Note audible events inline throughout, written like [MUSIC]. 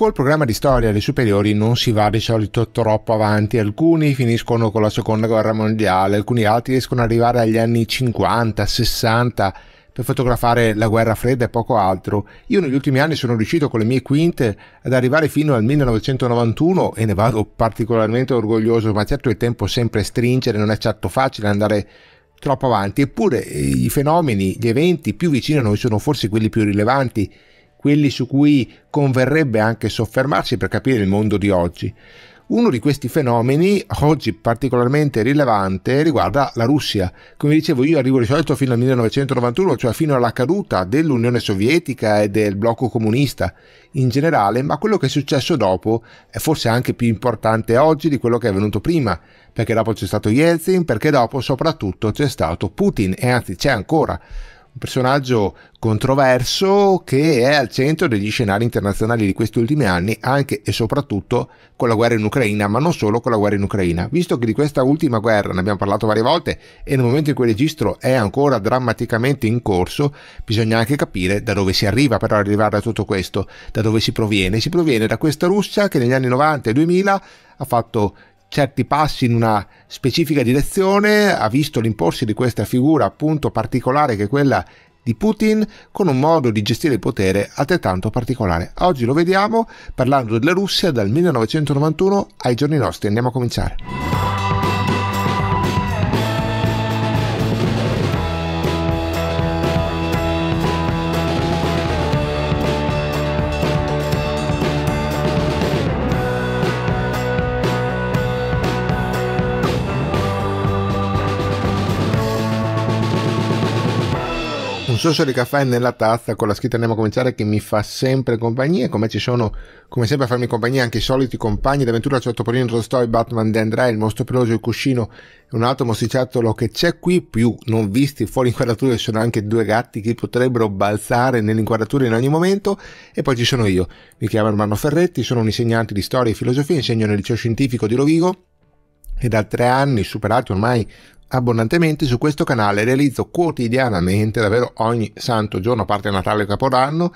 Col programma di storia dei superiori non si va di solito troppo avanti, alcuni finiscono con la seconda guerra mondiale, alcuni altri riescono ad arrivare agli anni 50, 60 per fotografare la guerra fredda e poco altro. Io negli ultimi anni sono riuscito con le mie quinte ad arrivare fino al 1991 e ne vado particolarmente orgoglioso, ma certo il tempo sempre stringere, non è certo facile andare troppo avanti, eppure eh, i fenomeni, gli eventi più vicini a noi sono forse quelli più rilevanti quelli su cui converrebbe anche soffermarsi per capire il mondo di oggi. Uno di questi fenomeni, oggi particolarmente rilevante, riguarda la Russia. Come dicevo, io arrivo di solito fino al 1991, cioè fino alla caduta dell'Unione Sovietica e del blocco comunista in generale, ma quello che è successo dopo è forse anche più importante oggi di quello che è avvenuto prima, perché dopo c'è stato Yeltsin, perché dopo soprattutto c'è stato Putin e anzi c'è ancora un personaggio controverso che è al centro degli scenari internazionali di questi ultimi anni, anche e soprattutto con la guerra in Ucraina, ma non solo con la guerra in Ucraina. Visto che di questa ultima guerra ne abbiamo parlato varie volte e nel momento in cui il registro è ancora drammaticamente in corso, bisogna anche capire da dove si arriva per arrivare a tutto questo, da dove si proviene. Si proviene da questa Russia che negli anni 90 e 2000 ha fatto certi passi in una specifica direzione, ha visto l'imporsi di questa figura appunto particolare che è quella di Putin con un modo di gestire il potere altrettanto particolare. Oggi lo vediamo parlando della Russia dal 1991 ai giorni nostri. Andiamo a cominciare. sorso di caffè nella tazza con la scritta andiamo a cominciare che mi fa sempre compagnia, come ci sono come sempre a farmi compagnia anche i soliti compagni d'avventura Ciotopolino Tolstoi, Batman Dendra, il mostro peloso, il cuscino e un altro mostriciattolo che c'è qui più non visti fuori inquadratura ci sono anche due gatti che potrebbero balzare nell'inquadratura in ogni momento e poi ci sono io, mi chiamo Armando Ferretti, sono un insegnante di storia e filosofia, insegno nel liceo scientifico di Rovigo e da tre anni superati ormai abbondantemente su questo canale realizzo quotidianamente, davvero ogni santo giorno, a parte Natale e Capodanno,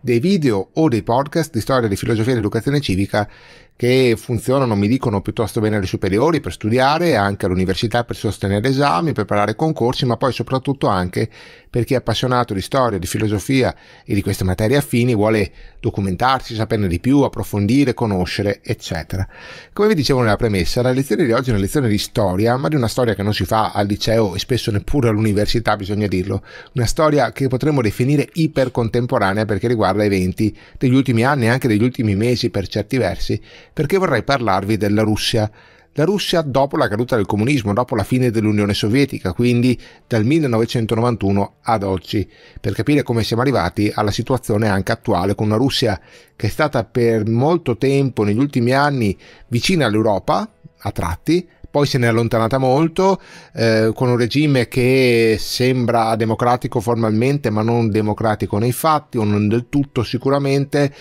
dei video o dei podcast di storia di filosofia ed educazione civica che funzionano, mi dicono, piuttosto bene alle superiori per studiare, anche all'università per sostenere esami, preparare concorsi, ma poi soprattutto anche per chi è appassionato di storia, di filosofia e di queste materie affini, vuole documentarsi, saperne di più, approfondire, conoscere, eccetera. Come vi dicevo nella premessa, la lezione di oggi è una lezione di storia, ma di una storia che non si fa al liceo e spesso neppure all'università, bisogna dirlo, una storia che potremmo definire ipercontemporanea perché riguarda eventi degli ultimi anni e anche degli ultimi mesi per certi versi, perché vorrei parlarvi della Russia la Russia dopo la caduta del comunismo, dopo la fine dell'Unione Sovietica, quindi dal 1991 ad oggi, per capire come siamo arrivati alla situazione anche attuale, con una Russia che è stata per molto tempo negli ultimi anni vicina all'Europa, a tratti, poi se ne è allontanata molto, eh, con un regime che sembra democratico formalmente, ma non democratico nei fatti, o non del tutto sicuramente,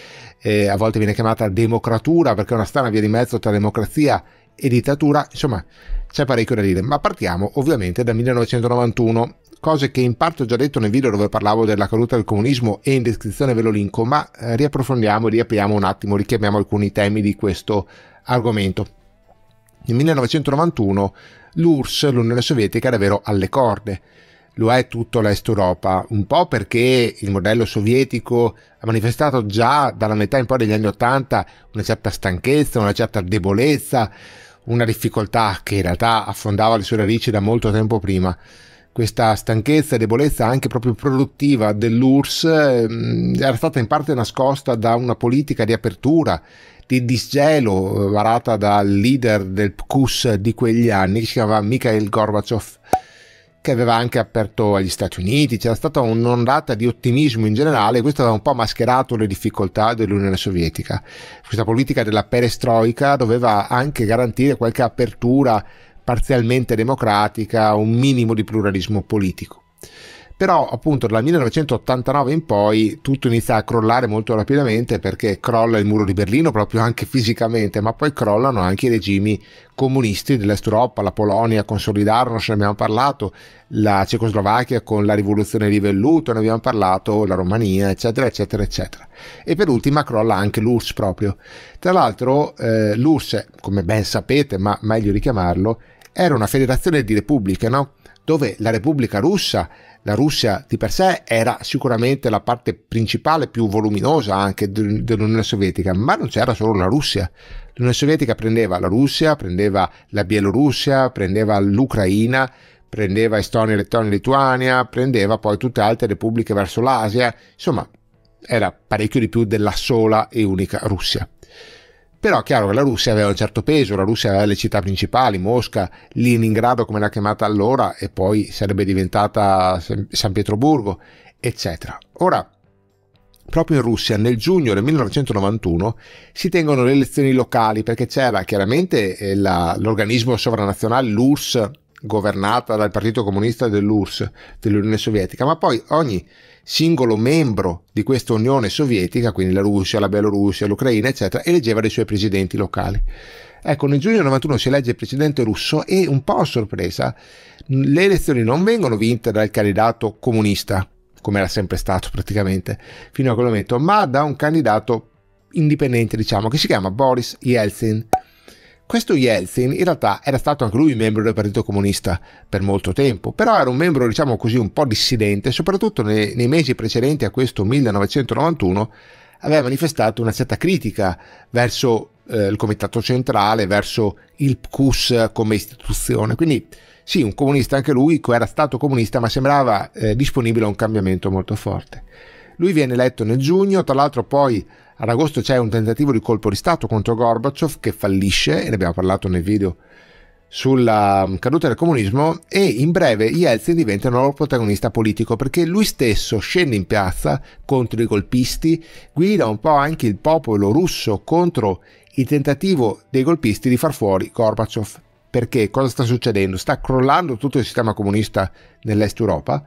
eh, a volte viene chiamata democratura perché è una strana via di mezzo tra democrazia e dittatura, insomma c'è parecchio da dire, ma partiamo ovviamente dal 1991, cose che in parte ho già detto nel video dove parlavo della caduta del comunismo e in descrizione ve lo linko, ma eh, riapprofondiamo riapriamo un attimo, richiamiamo alcuni temi di questo argomento. Nel 1991 l'URSS, l'Unione Sovietica, era vero alle corde lo è tutto l'Est Europa, un po' perché il modello sovietico ha manifestato già dalla metà in poi degli anni Ottanta una certa stanchezza, una certa debolezza, una difficoltà che in realtà affondava le sue radici da molto tempo prima. Questa stanchezza e debolezza anche proprio produttiva dell'URSS ehm, era stata in parte nascosta da una politica di apertura, di disgelo varata dal leader del PQS di quegli anni che si chiamava Mikhail Gorbachev che aveva anche aperto agli Stati Uniti, c'era stata un'ondata di ottimismo in generale, questo aveva un po' mascherato le difficoltà dell'Unione Sovietica. Questa politica della perestroica doveva anche garantire qualche apertura parzialmente democratica, un minimo di pluralismo politico però appunto dal 1989 in poi tutto inizia a crollare molto rapidamente perché crolla il muro di Berlino proprio anche [LAUGHS] fisicamente, ma poi crollano anche i regimi comunisti dell'Est Europa, la Polonia consolidarono, ce ne abbiamo parlato, la Cecoslovacchia con la rivoluzione di Velluto, ne abbiamo parlato, la Romania, eccetera, eccetera, eccetera. E per ultima crolla anche l'URSS proprio. Tra l'altro eh, l'URSS, come ben sapete, ma meglio richiamarlo, era una federazione di repubbliche, no? dove la Repubblica russa la Russia di per sé era sicuramente la parte principale più voluminosa anche dell'Unione Sovietica, ma non c'era solo la Russia. L'Unione Sovietica prendeva la Russia, prendeva la Bielorussia, prendeva l'Ucraina, prendeva Estonia, Lettonia, Lituania, prendeva poi tutte altre repubbliche verso l'Asia, insomma era parecchio di più della sola e unica Russia. Però chiaro che la Russia aveva un certo peso, la Russia aveva le città principali, Mosca, Leningrado come l'ha chiamata allora e poi sarebbe diventata San Pietroburgo, eccetera. Ora, proprio in Russia nel giugno del 1991 si tengono le elezioni locali perché c'era chiaramente eh, l'organismo sovranazionale, l'URSS, governata dal Partito Comunista dell'URSS, dell'Unione Sovietica, ma poi ogni singolo membro di questa Unione Sovietica, quindi la Russia, la Bielorussia, l'Ucraina, eccetera, eleggeva dei suoi presidenti locali. Ecco, nel giugno 91 si elegge il presidente russo e un po' a sorpresa le elezioni non vengono vinte dal candidato comunista, come era sempre stato praticamente fino a quel momento, ma da un candidato indipendente, diciamo, che si chiama Boris Yeltsin. Questo Yeltsin in realtà era stato anche lui membro del Partito Comunista per molto tempo, però era un membro diciamo così un po' dissidente, soprattutto nei, nei mesi precedenti a questo 1991 aveva manifestato una certa critica verso eh, il Comitato Centrale, verso il PQS come istituzione, quindi sì, un comunista anche lui, che era stato comunista ma sembrava eh, disponibile a un cambiamento molto forte. Lui viene eletto nel giugno, tra l'altro poi ad agosto c'è un tentativo di colpo di Stato contro Gorbaciov che fallisce, e ne abbiamo parlato nel video sulla mm, caduta del comunismo, e in breve Yeltsin diventa il nuovo protagonista politico perché lui stesso scende in piazza contro i golpisti, guida un po' anche il popolo russo contro il tentativo dei golpisti di far fuori Gorbaciov. Perché cosa sta succedendo? Sta crollando tutto il sistema comunista nell'est Europa?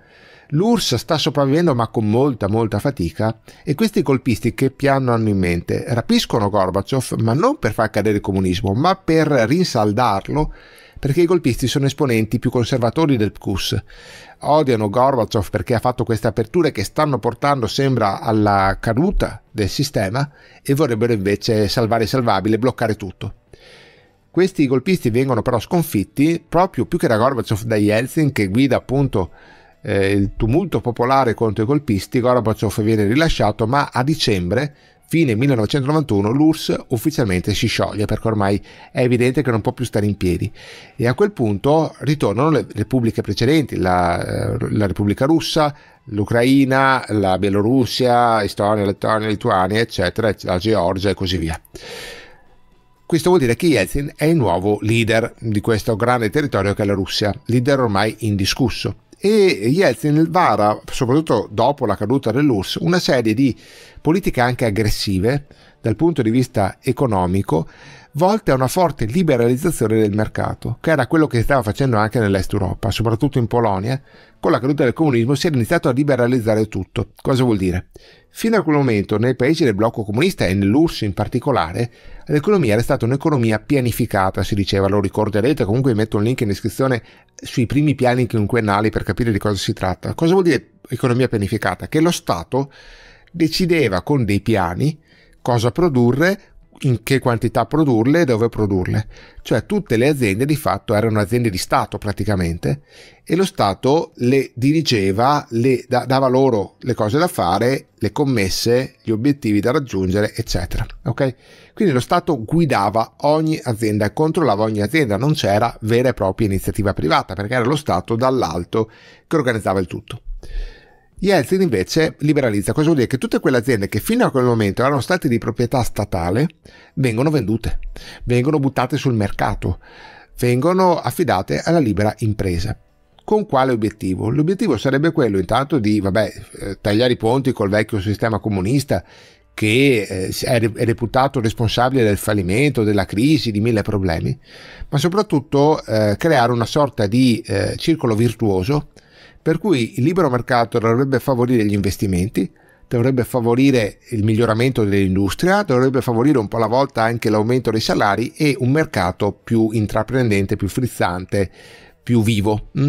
L'URSS sta sopravvivendo ma con molta molta fatica e questi colpisti che piano hanno in mente rapiscono Gorbachev ma non per far cadere il comunismo ma per rinsaldarlo perché i golpisti sono esponenti più conservatori del PQS. Odiano Gorbachev perché ha fatto queste aperture che stanno portando, sembra, alla caduta del sistema e vorrebbero invece salvare il salvabile, bloccare tutto. Questi golpisti vengono però sconfitti proprio più che da Gorbachev, da Yeltsin che guida appunto eh, il tumulto popolare contro i colpisti, Gorbaciov viene rilasciato, ma a dicembre, fine 1991, l'URSS ufficialmente si scioglie perché ormai è evidente che non può più stare in piedi. E a quel punto ritornano le repubbliche precedenti, la, eh, la Repubblica Russa, l'Ucraina, la Bielorussia, Estonia, Lettonia, Lituania, eccetera, la Georgia e così via. Questo vuol dire che Yeltsin è il nuovo leader di questo grande territorio che è la Russia, leader ormai indiscusso e Yeltsin vara, soprattutto dopo la caduta dell'URSS, una serie di politiche anche aggressive dal punto di vista economico volte a una forte liberalizzazione del mercato, che era quello che stava facendo anche nell'est Europa, soprattutto in Polonia. Con la caduta del comunismo si era iniziato a liberalizzare tutto. Cosa vuol dire? Fino a quel momento, nei paesi del blocco comunista e nell'URSS in particolare, l'economia era stata un'economia pianificata, si diceva, lo ricorderete, comunque vi metto un link in descrizione sui primi piani quinquennali per capire di cosa si tratta. Cosa vuol dire economia pianificata? Che lo Stato decideva con dei piani cosa produrre, in che quantità produrle e dove produrle. Cioè tutte le aziende di fatto erano aziende di Stato praticamente e lo Stato le dirigeva, le da, dava loro le cose da fare, le commesse, gli obiettivi da raggiungere, eccetera. Ok? Quindi lo Stato guidava ogni azienda e controllava ogni azienda, non c'era vera e propria iniziativa privata perché era lo Stato dall'alto che organizzava il tutto. Yeltsin invece liberalizza, cosa vuol dire? Che tutte quelle aziende che fino a quel momento erano state di proprietà statale vengono vendute, vengono buttate sul mercato, vengono affidate alla libera impresa. Con quale obiettivo? L'obiettivo sarebbe quello intanto di vabbè, eh, tagliare i ponti col vecchio sistema comunista che eh, è reputato responsabile del fallimento, della crisi, di mille problemi, ma soprattutto eh, creare una sorta di eh, circolo virtuoso per cui il libero mercato dovrebbe favorire gli investimenti, dovrebbe favorire il miglioramento dell'industria, dovrebbe favorire un po' alla volta anche l'aumento dei salari e un mercato più intraprendente, più frizzante, più vivo. Mm?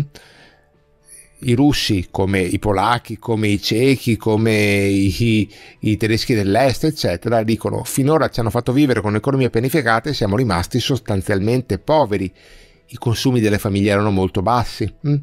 I russi, come i polacchi, come i cechi, come i, i tedeschi dell'est, eccetera, dicono finora ci hanno fatto vivere con economie pianificate e siamo rimasti sostanzialmente poveri. I consumi delle famiglie erano molto bassi. Mm?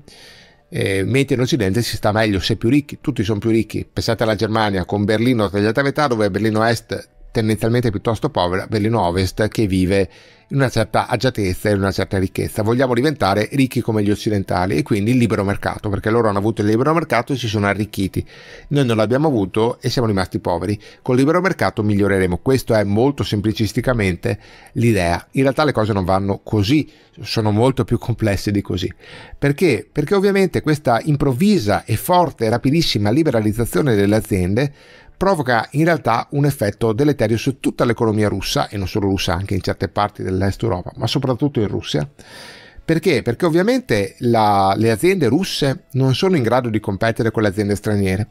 eh, mentre in Occidente si sta meglio, si è più ricchi, tutti sono più ricchi. Pensate alla Germania con Berlino tagliata a metà, dove Berlino Est tendenzialmente piuttosto povera, Berlino Ovest, che vive in una certa agiatezza e in una certa ricchezza. Vogliamo diventare ricchi come gli occidentali e quindi il libero mercato, perché loro hanno avuto il libero mercato e si sono arricchiti. Noi non l'abbiamo avuto e siamo rimasti poveri. Col libero mercato miglioreremo. Questa è molto semplicisticamente l'idea. In realtà le cose non vanno così, sono molto più complesse di così. Perché? Perché ovviamente questa improvvisa e forte, rapidissima liberalizzazione delle aziende provoca in realtà un effetto deleterio su tutta l'economia russa, e non solo russa, anche in certe parti dell'est Europa, ma soprattutto in Russia. Perché? Perché ovviamente la, le aziende russe non sono in grado di competere con le aziende straniere.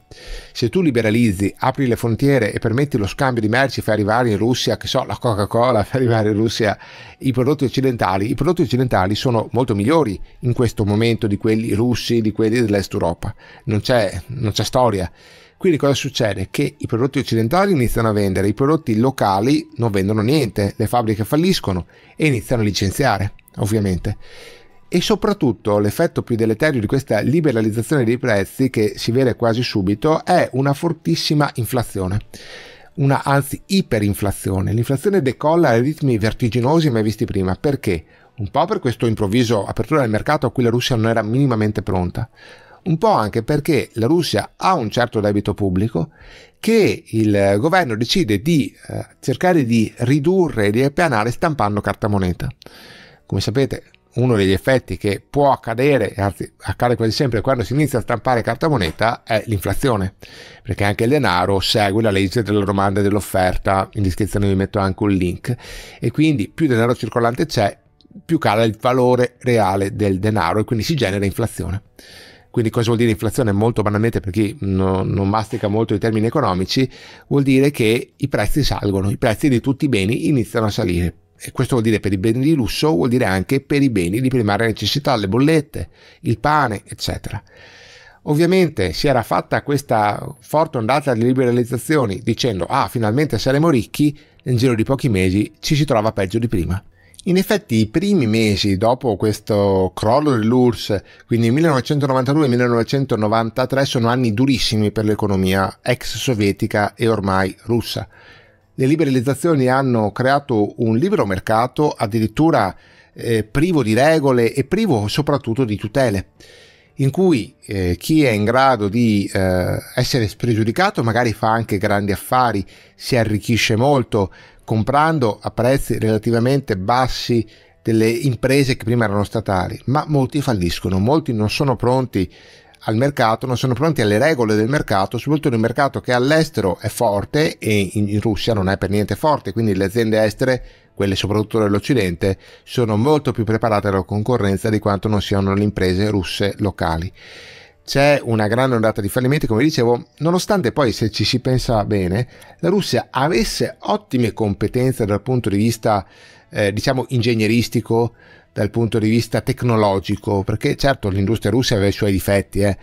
Se tu liberalizzi, apri le frontiere e permetti lo scambio di merci, fai arrivare in Russia, che so, la Coca-Cola, [LAUGHS] fai arrivare in Russia i prodotti occidentali, i prodotti occidentali sono molto migliori in questo momento di quelli russi, di quelli dell'est Europa. Non c'è, non c'è storia. Quindi cosa succede? Che i prodotti occidentali iniziano a vendere, i prodotti locali non vendono niente, le fabbriche falliscono e iniziano a licenziare, ovviamente. E soprattutto l'effetto più deleterio di questa liberalizzazione dei prezzi, che si vede quasi subito, è una fortissima inflazione una anzi iperinflazione. L'inflazione decolla a ritmi vertiginosi mai visti prima. Perché? Un po' per questo improvviso apertura del mercato a cui la Russia non era minimamente pronta, un po' anche perché la Russia ha un certo debito pubblico che il eh, governo decide di eh, cercare di ridurre e di appianare stampando carta moneta. Come sapete, uno degli effetti che può accadere, anzi accade quasi sempre quando si inizia a stampare carta moneta, è l'inflazione, perché anche il denaro segue la legge della domanda e dell'offerta, in descrizione vi metto anche un link, e quindi più denaro circolante c'è, più cala il valore reale del denaro e quindi si genera inflazione. Quindi cosa vuol dire inflazione? Molto banalmente per chi non, non mastica molto i termini economici, vuol dire che i prezzi salgono, i prezzi di tutti i beni iniziano a salire. E questo vuol dire per i beni di lusso, vuol dire anche per i beni di primaria necessità, le bollette, il pane, eccetera. Ovviamente si era fatta questa forte ondata di liberalizzazioni dicendo ah finalmente saremo ricchi, nel giro di pochi mesi ci si trova peggio di prima. In effetti i primi mesi dopo questo crollo dell'URSS, quindi 1992-1993, sono anni durissimi per l'economia ex sovietica e ormai russa. Le liberalizzazioni hanno creato un libero mercato addirittura eh, privo di regole e privo soprattutto di tutele in cui eh, chi è in grado di eh, essere spregiudicato magari fa anche grandi affari, si arricchisce molto, comprando a prezzi relativamente bassi delle imprese che prima erano statali, ma molti falliscono, molti non sono pronti al mercato, non sono pronti alle regole del mercato, soprattutto in un mercato che all'estero è forte e in Russia non è per niente forte, quindi le aziende estere, quelle soprattutto dell'Occidente, sono molto più preparate alla concorrenza di quanto non siano le imprese russe locali c'è una grande ondata di fallimenti, come dicevo, nonostante poi, se ci si pensa bene, la Russia avesse ottime competenze dal punto di vista, eh, diciamo, ingegneristico, dal punto di vista tecnologico, perché certo l'industria russa aveva i suoi difetti, eh,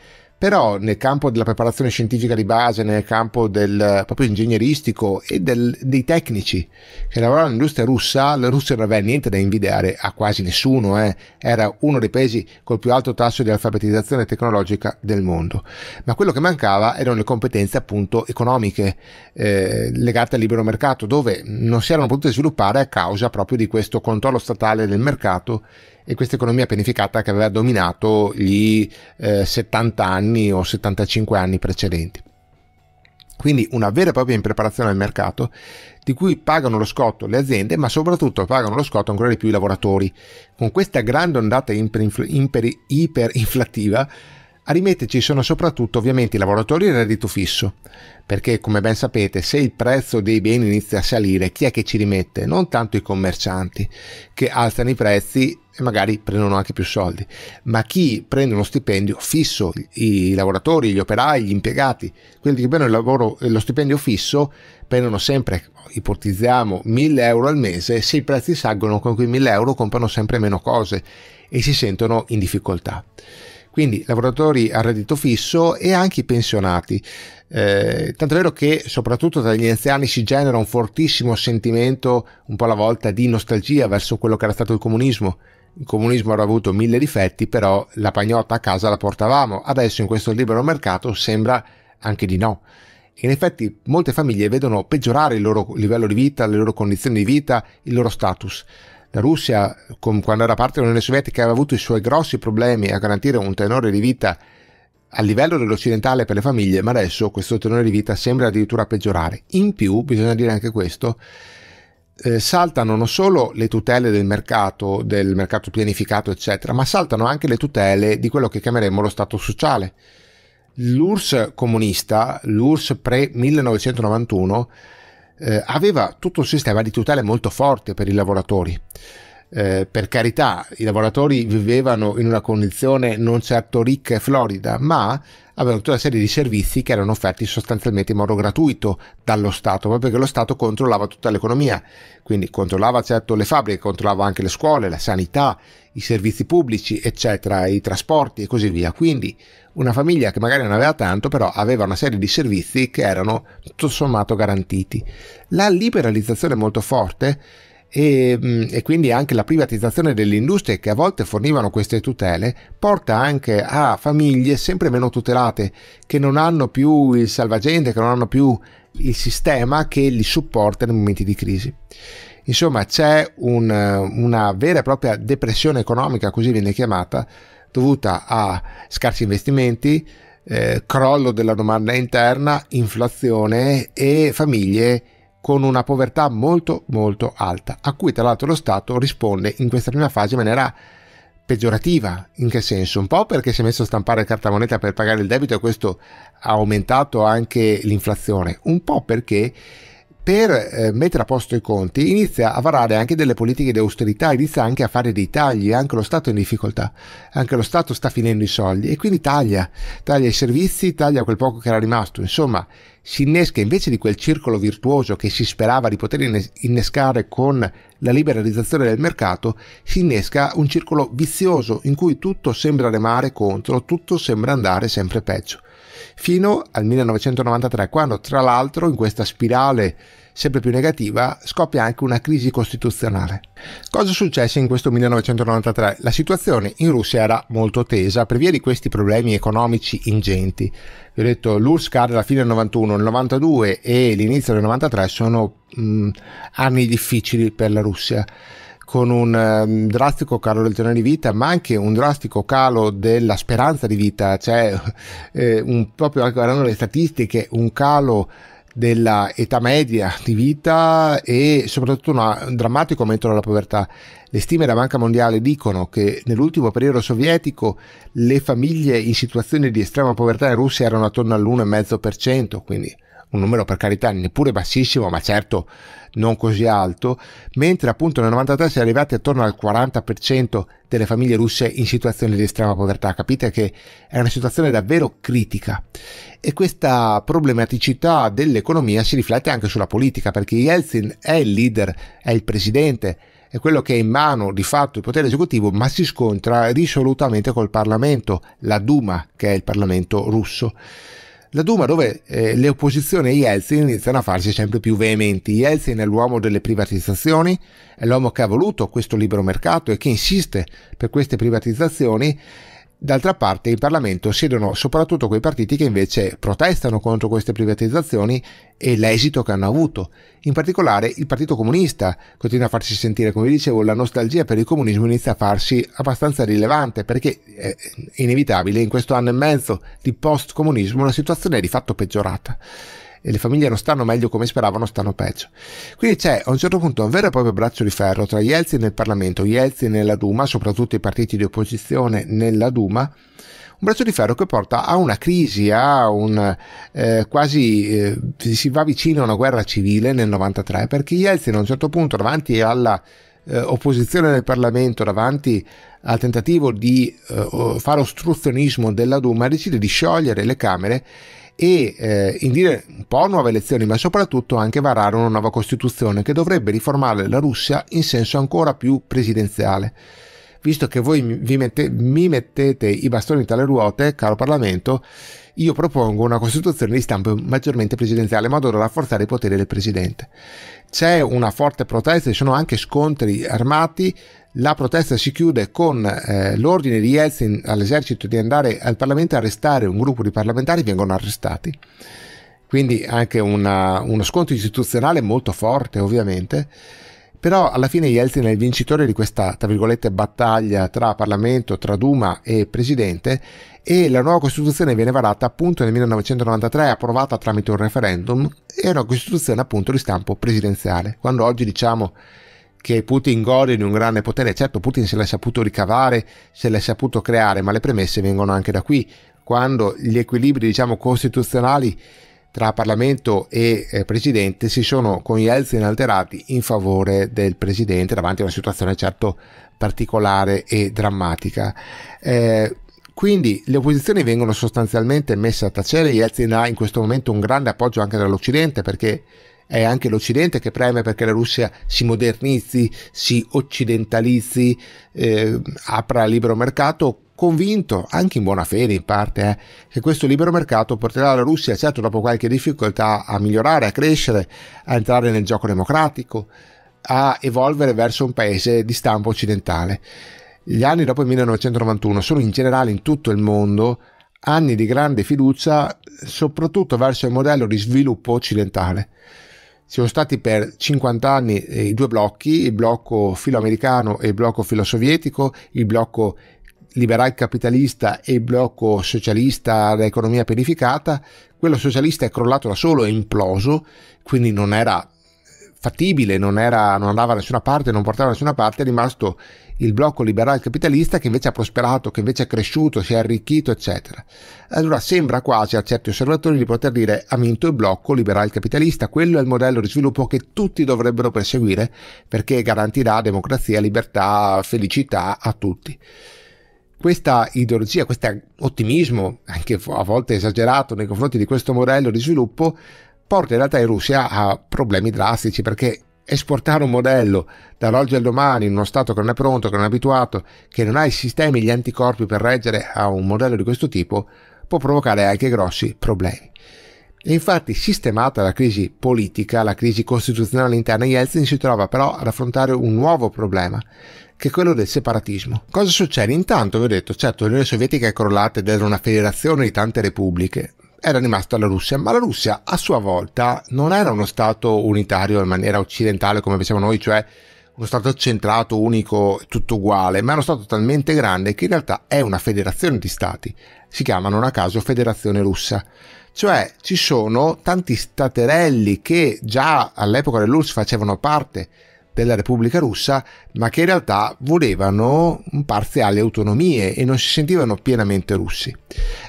però nel campo della preparazione scientifica di base, nel campo del proprio ingegneristico e del, dei tecnici che lavoravano nell'industria russa, la Russia non aveva niente da invidiare a quasi nessuno, eh. era uno dei paesi col più alto tasso di alfabetizzazione tecnologica del mondo, ma quello che mancava erano le competenze appunto economiche eh, legate al libero mercato, dove non si erano potute sviluppare a causa proprio di questo controllo statale del mercato e questa economia pianificata che aveva dominato gli eh, 70 anni o 75 anni precedenti. Quindi una vera e propria impreparazione al mercato di cui pagano lo scotto le aziende, ma soprattutto pagano lo scotto ancora di più i lavoratori. Con questa grande ondata iperinflattiva a rimetterci sono soprattutto ovviamente i lavoratori e il reddito fisso, perché come ben sapete se il prezzo dei beni inizia a salire chi è che ci rimette? Non tanto i commercianti che alzano i prezzi e magari prendono anche più soldi, ma chi prende uno stipendio fisso, i lavoratori, gli operai, gli impiegati, quelli che prendono lavoro, lo stipendio fisso, prendono sempre, ipotizziamo, 1000 euro al mese, se i prezzi salgono con quei 1000 euro comprano sempre meno cose e si sentono in difficoltà. Quindi lavoratori a reddito fisso e anche i pensionati. Eh, tanto è vero che soprattutto tra gli anziani si genera un fortissimo sentimento, un po' alla volta, di nostalgia verso quello che era stato il comunismo il comunismo avrà avuto mille difetti, però la pagnotta a casa la portavamo. Adesso in questo libero mercato sembra anche di no. In effetti molte famiglie vedono peggiorare il loro livello di vita, le loro condizioni di vita, il loro status. La Russia, quando era parte dell'Unione Sovietica, aveva avuto i suoi grossi problemi a garantire un tenore di vita a livello dell'occidentale per le famiglie, ma adesso questo tenore di vita sembra addirittura peggiorare. In più, bisogna dire anche questo, eh, saltano non solo le tutele del mercato, del mercato pianificato, eccetera, ma saltano anche le tutele di quello che chiameremo lo Stato sociale. L'URSS comunista, l'URSS pre-1991, eh, aveva tutto un sistema di tutele molto forte per i lavoratori eh, per carità, i lavoratori vivevano in una condizione non certo ricca e florida, ma avevano tutta una serie di servizi che erano offerti sostanzialmente in modo gratuito dallo Stato, proprio perché lo Stato controllava tutta l'economia, quindi controllava certo le fabbriche, controllava anche le scuole, la sanità, i servizi pubblici, eccetera, i trasporti e così via. Quindi una famiglia che magari non aveva tanto, però aveva una serie di servizi che erano tutto sommato garantiti. La liberalizzazione molto forte e, mm, e, quindi anche la privatizzazione delle industrie che a volte fornivano queste tutele porta anche a famiglie sempre meno tutelate che non hanno più il salvagente, che non hanno più il sistema che li supporta nei momenti di crisi. Insomma c'è un, una vera e propria depressione economica, così viene chiamata, dovuta a scarsi investimenti, eh, crollo della domanda interna, inflazione e famiglie con una povertà molto molto alta, a cui tra l'altro lo Stato risponde in questa prima fase in maniera peggiorativa. In che senso? Un po' perché si è messo a stampare carta moneta per pagare il debito e questo ha aumentato anche l'inflazione, un po' perché per eh, mettere a posto i conti inizia a varare anche delle politiche di austerità, inizia anche a fare dei tagli, anche lo Stato è in difficoltà, anche lo Stato sta finendo i soldi e quindi taglia, taglia i servizi, taglia quel poco che era rimasto, insomma si innesca invece di quel circolo virtuoso che si sperava di poter innescare con la liberalizzazione del mercato, si innesca un circolo vizioso in cui tutto sembra remare contro, tutto sembra andare sempre peggio fino al 1993, quando tra l'altro in questa spirale sempre più negativa scoppia anche una crisi costituzionale. Cosa successe in questo 1993? La situazione in Russia era molto tesa per via di questi problemi economici ingenti. Vi ho detto l'URSS cade alla fine del 91, il 92 e l'inizio del 93 sono mh, anni difficili per la Russia con un ehm, drastico calo del tenore di vita, ma anche un drastico calo della speranza di vita, cioè [LAUGHS] eh, un, proprio guardando ecco, le statistiche, un calo della età media di vita e soprattutto una, un drammatico aumento della povertà. Le stime della Banca Mondiale dicono che nell'ultimo periodo sovietico le famiglie in situazioni di estrema povertà in Russia erano attorno all'1,5%, quindi un numero per carità neppure bassissimo, ma certo non così alto, mentre appunto nel 93 si è arrivati attorno al 40% delle famiglie russe in situazioni di estrema povertà. Capite che è una situazione davvero critica e questa problematicità dell'economia si riflette anche sulla politica, perché Yeltsin è il leader, è il presidente, è quello che ha in mano di fatto il potere esecutivo, ma si scontra risolutamente col Parlamento, la Duma, che è il Parlamento russo la Duma dove eh, le opposizioni a Yeltsin iniziano a farsi sempre più veementi. Yeltsin è l'uomo delle privatizzazioni, è l'uomo che ha voluto questo libero mercato e che insiste per queste privatizzazioni D'altra parte in Parlamento siedono soprattutto quei partiti che invece protestano contro queste privatizzazioni e l'esito che hanno avuto. In particolare il Partito Comunista continua a farsi sentire, come dicevo, la nostalgia per il comunismo inizia a farsi abbastanza rilevante perché è inevitabile in questo anno e mezzo di post-comunismo la situazione è di fatto peggiorata e le famiglie non stanno meglio come speravano, stanno peggio. Quindi c'è a un certo punto un vero e proprio braccio di ferro tra Yeltsin e il Parlamento, Yeltsin e la Duma, soprattutto i partiti di opposizione nella Duma, un braccio di ferro che porta a una crisi, a un eh, quasi eh, si va vicino a una guerra civile nel 93 perché Yeltsin a un certo punto davanti alla eh, opposizione del Parlamento, davanti al tentativo di eh, fare ostruzionismo della Duma, decide di sciogliere le Camere e eh, indire un po' nuove elezioni, ma soprattutto anche varare una nuova Costituzione che dovrebbe riformare la Russia in senso ancora più presidenziale. Visto che voi mi, mette, mi mettete i bastoni tra le ruote, caro Parlamento, io propongo una Costituzione di stampo maggiormente presidenziale, in modo da rafforzare i poteri del Presidente. C'è una forte protesta, ci sono anche scontri armati la protesta si chiude con eh, l'ordine di Yeltsin all'esercito di andare al Parlamento a arrestare un gruppo di parlamentari, vengono arrestati. Quindi anche una, uno scontro istituzionale molto forte ovviamente, però alla fine Yeltsin è il vincitore di questa, tra virgolette, battaglia tra Parlamento, tra Duma e Presidente e la nuova Costituzione viene varata appunto nel 1993, approvata tramite un referendum, è una Costituzione appunto di stampo presidenziale. Quando oggi diciamo che Putin gode di un grande potere. Certo, Putin se l'è saputo ricavare, se l'è saputo creare, ma le premesse vengono anche da qui, quando gli equilibri, diciamo, costituzionali tra Parlamento e eh, Presidente si sono con Yeltsin alterati in favore del Presidente davanti a una situazione certo particolare e drammatica. Eh, quindi le opposizioni vengono sostanzialmente messe a tacere, Yeltsin ha in questo momento un grande appoggio anche dall'Occidente perché è anche l'Occidente che preme perché la Russia si modernizzi, si occidentalizzi, eh, apra libero mercato, convinto, anche in buona fede in parte, eh, che questo libero mercato porterà la Russia, certo dopo qualche difficoltà, a migliorare, a crescere, a entrare nel gioco democratico, a evolvere verso un paese di stampo occidentale. Gli anni dopo il 1991 sono in generale in tutto il mondo anni di grande fiducia soprattutto verso il modello di sviluppo occidentale sono stati per 50 anni eh, i due blocchi, il blocco filoamericano e il blocco filosovietico, il blocco liberal capitalista e il blocco socialista da pianificata, quello socialista è crollato da solo, è imploso, quindi non era fattibile, non, era, non andava da nessuna parte, non portava da nessuna parte, è rimasto il blocco liberal capitalista che invece ha prosperato, che invece è cresciuto, si è arricchito, eccetera. Allora sembra quasi a certi osservatori di poter dire ha vinto il blocco liberal capitalista, quello è il modello di sviluppo che tutti dovrebbero perseguire perché garantirà democrazia, libertà, felicità a tutti questa ideologia, questo ottimismo, anche a volte esagerato nei confronti di questo modello di sviluppo, porta in realtà in Russia a problemi drastici perché esportare un modello dall'oggi al domani in uno stato che non è pronto, che non è abituato, che non ha i sistemi, gli anticorpi per reggere a un modello di questo tipo, può provocare anche grossi problemi. E infatti, sistemata la crisi politica, la crisi costituzionale interna, Yeltsin si trova però ad affrontare un nuovo problema, che è quello del separatismo. Cosa succede? Intanto, vi ho detto, certo, l'Unione Sovietica è crollata ed era una federazione di tante repubbliche, era rimasta la Russia, ma la Russia a sua volta non era uno Stato unitario in maniera occidentale come facciamo noi, cioè uno Stato centrato, unico, tutto uguale, ma era uno Stato talmente grande che in realtà è una federazione di Stati. Si chiama non a caso Federazione Russa. Cioè ci sono tanti staterelli che già all'epoca dell'URSS facevano parte della Repubblica Russa, ma che in realtà volevano parziali autonomie e non si sentivano pienamente russi.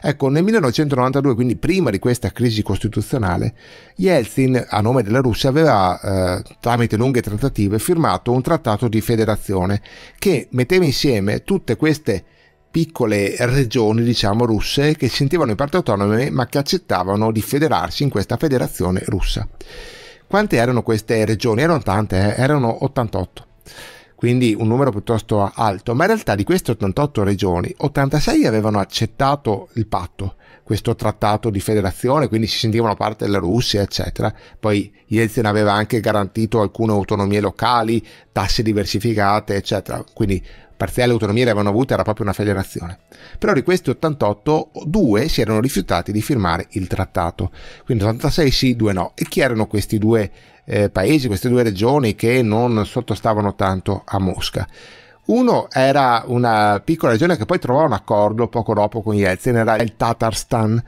Ecco, nel 1992, quindi prima di questa crisi costituzionale, Yeltsin, a nome della Russia, aveva, eh, tramite lunghe trattative, firmato un trattato di federazione che metteva insieme tutte queste piccole regioni, diciamo, russe che si sentivano in parte autonome ma che accettavano di federarsi in questa federazione russa. Quante erano queste regioni? Erano tante, eh? erano 88 quindi un numero piuttosto alto, ma in realtà di queste 88 regioni 86 avevano accettato il patto, questo trattato di federazione, quindi si sentivano parte della Russia, eccetera. Poi Yeltsin aveva anche garantito alcune autonomie locali, tasse diversificate, eccetera, quindi parziale autonomia le avevano avute, era proprio una federazione. Però di questi 88, due si erano rifiutati di firmare il trattato, quindi 86 sì, due no. E chi erano questi due eh, paesi, queste due regioni che non sottostavano tanto a Mosca. Uno era una piccola regione che poi trovò un accordo poco dopo con Yeltsin, era il Tatarstan,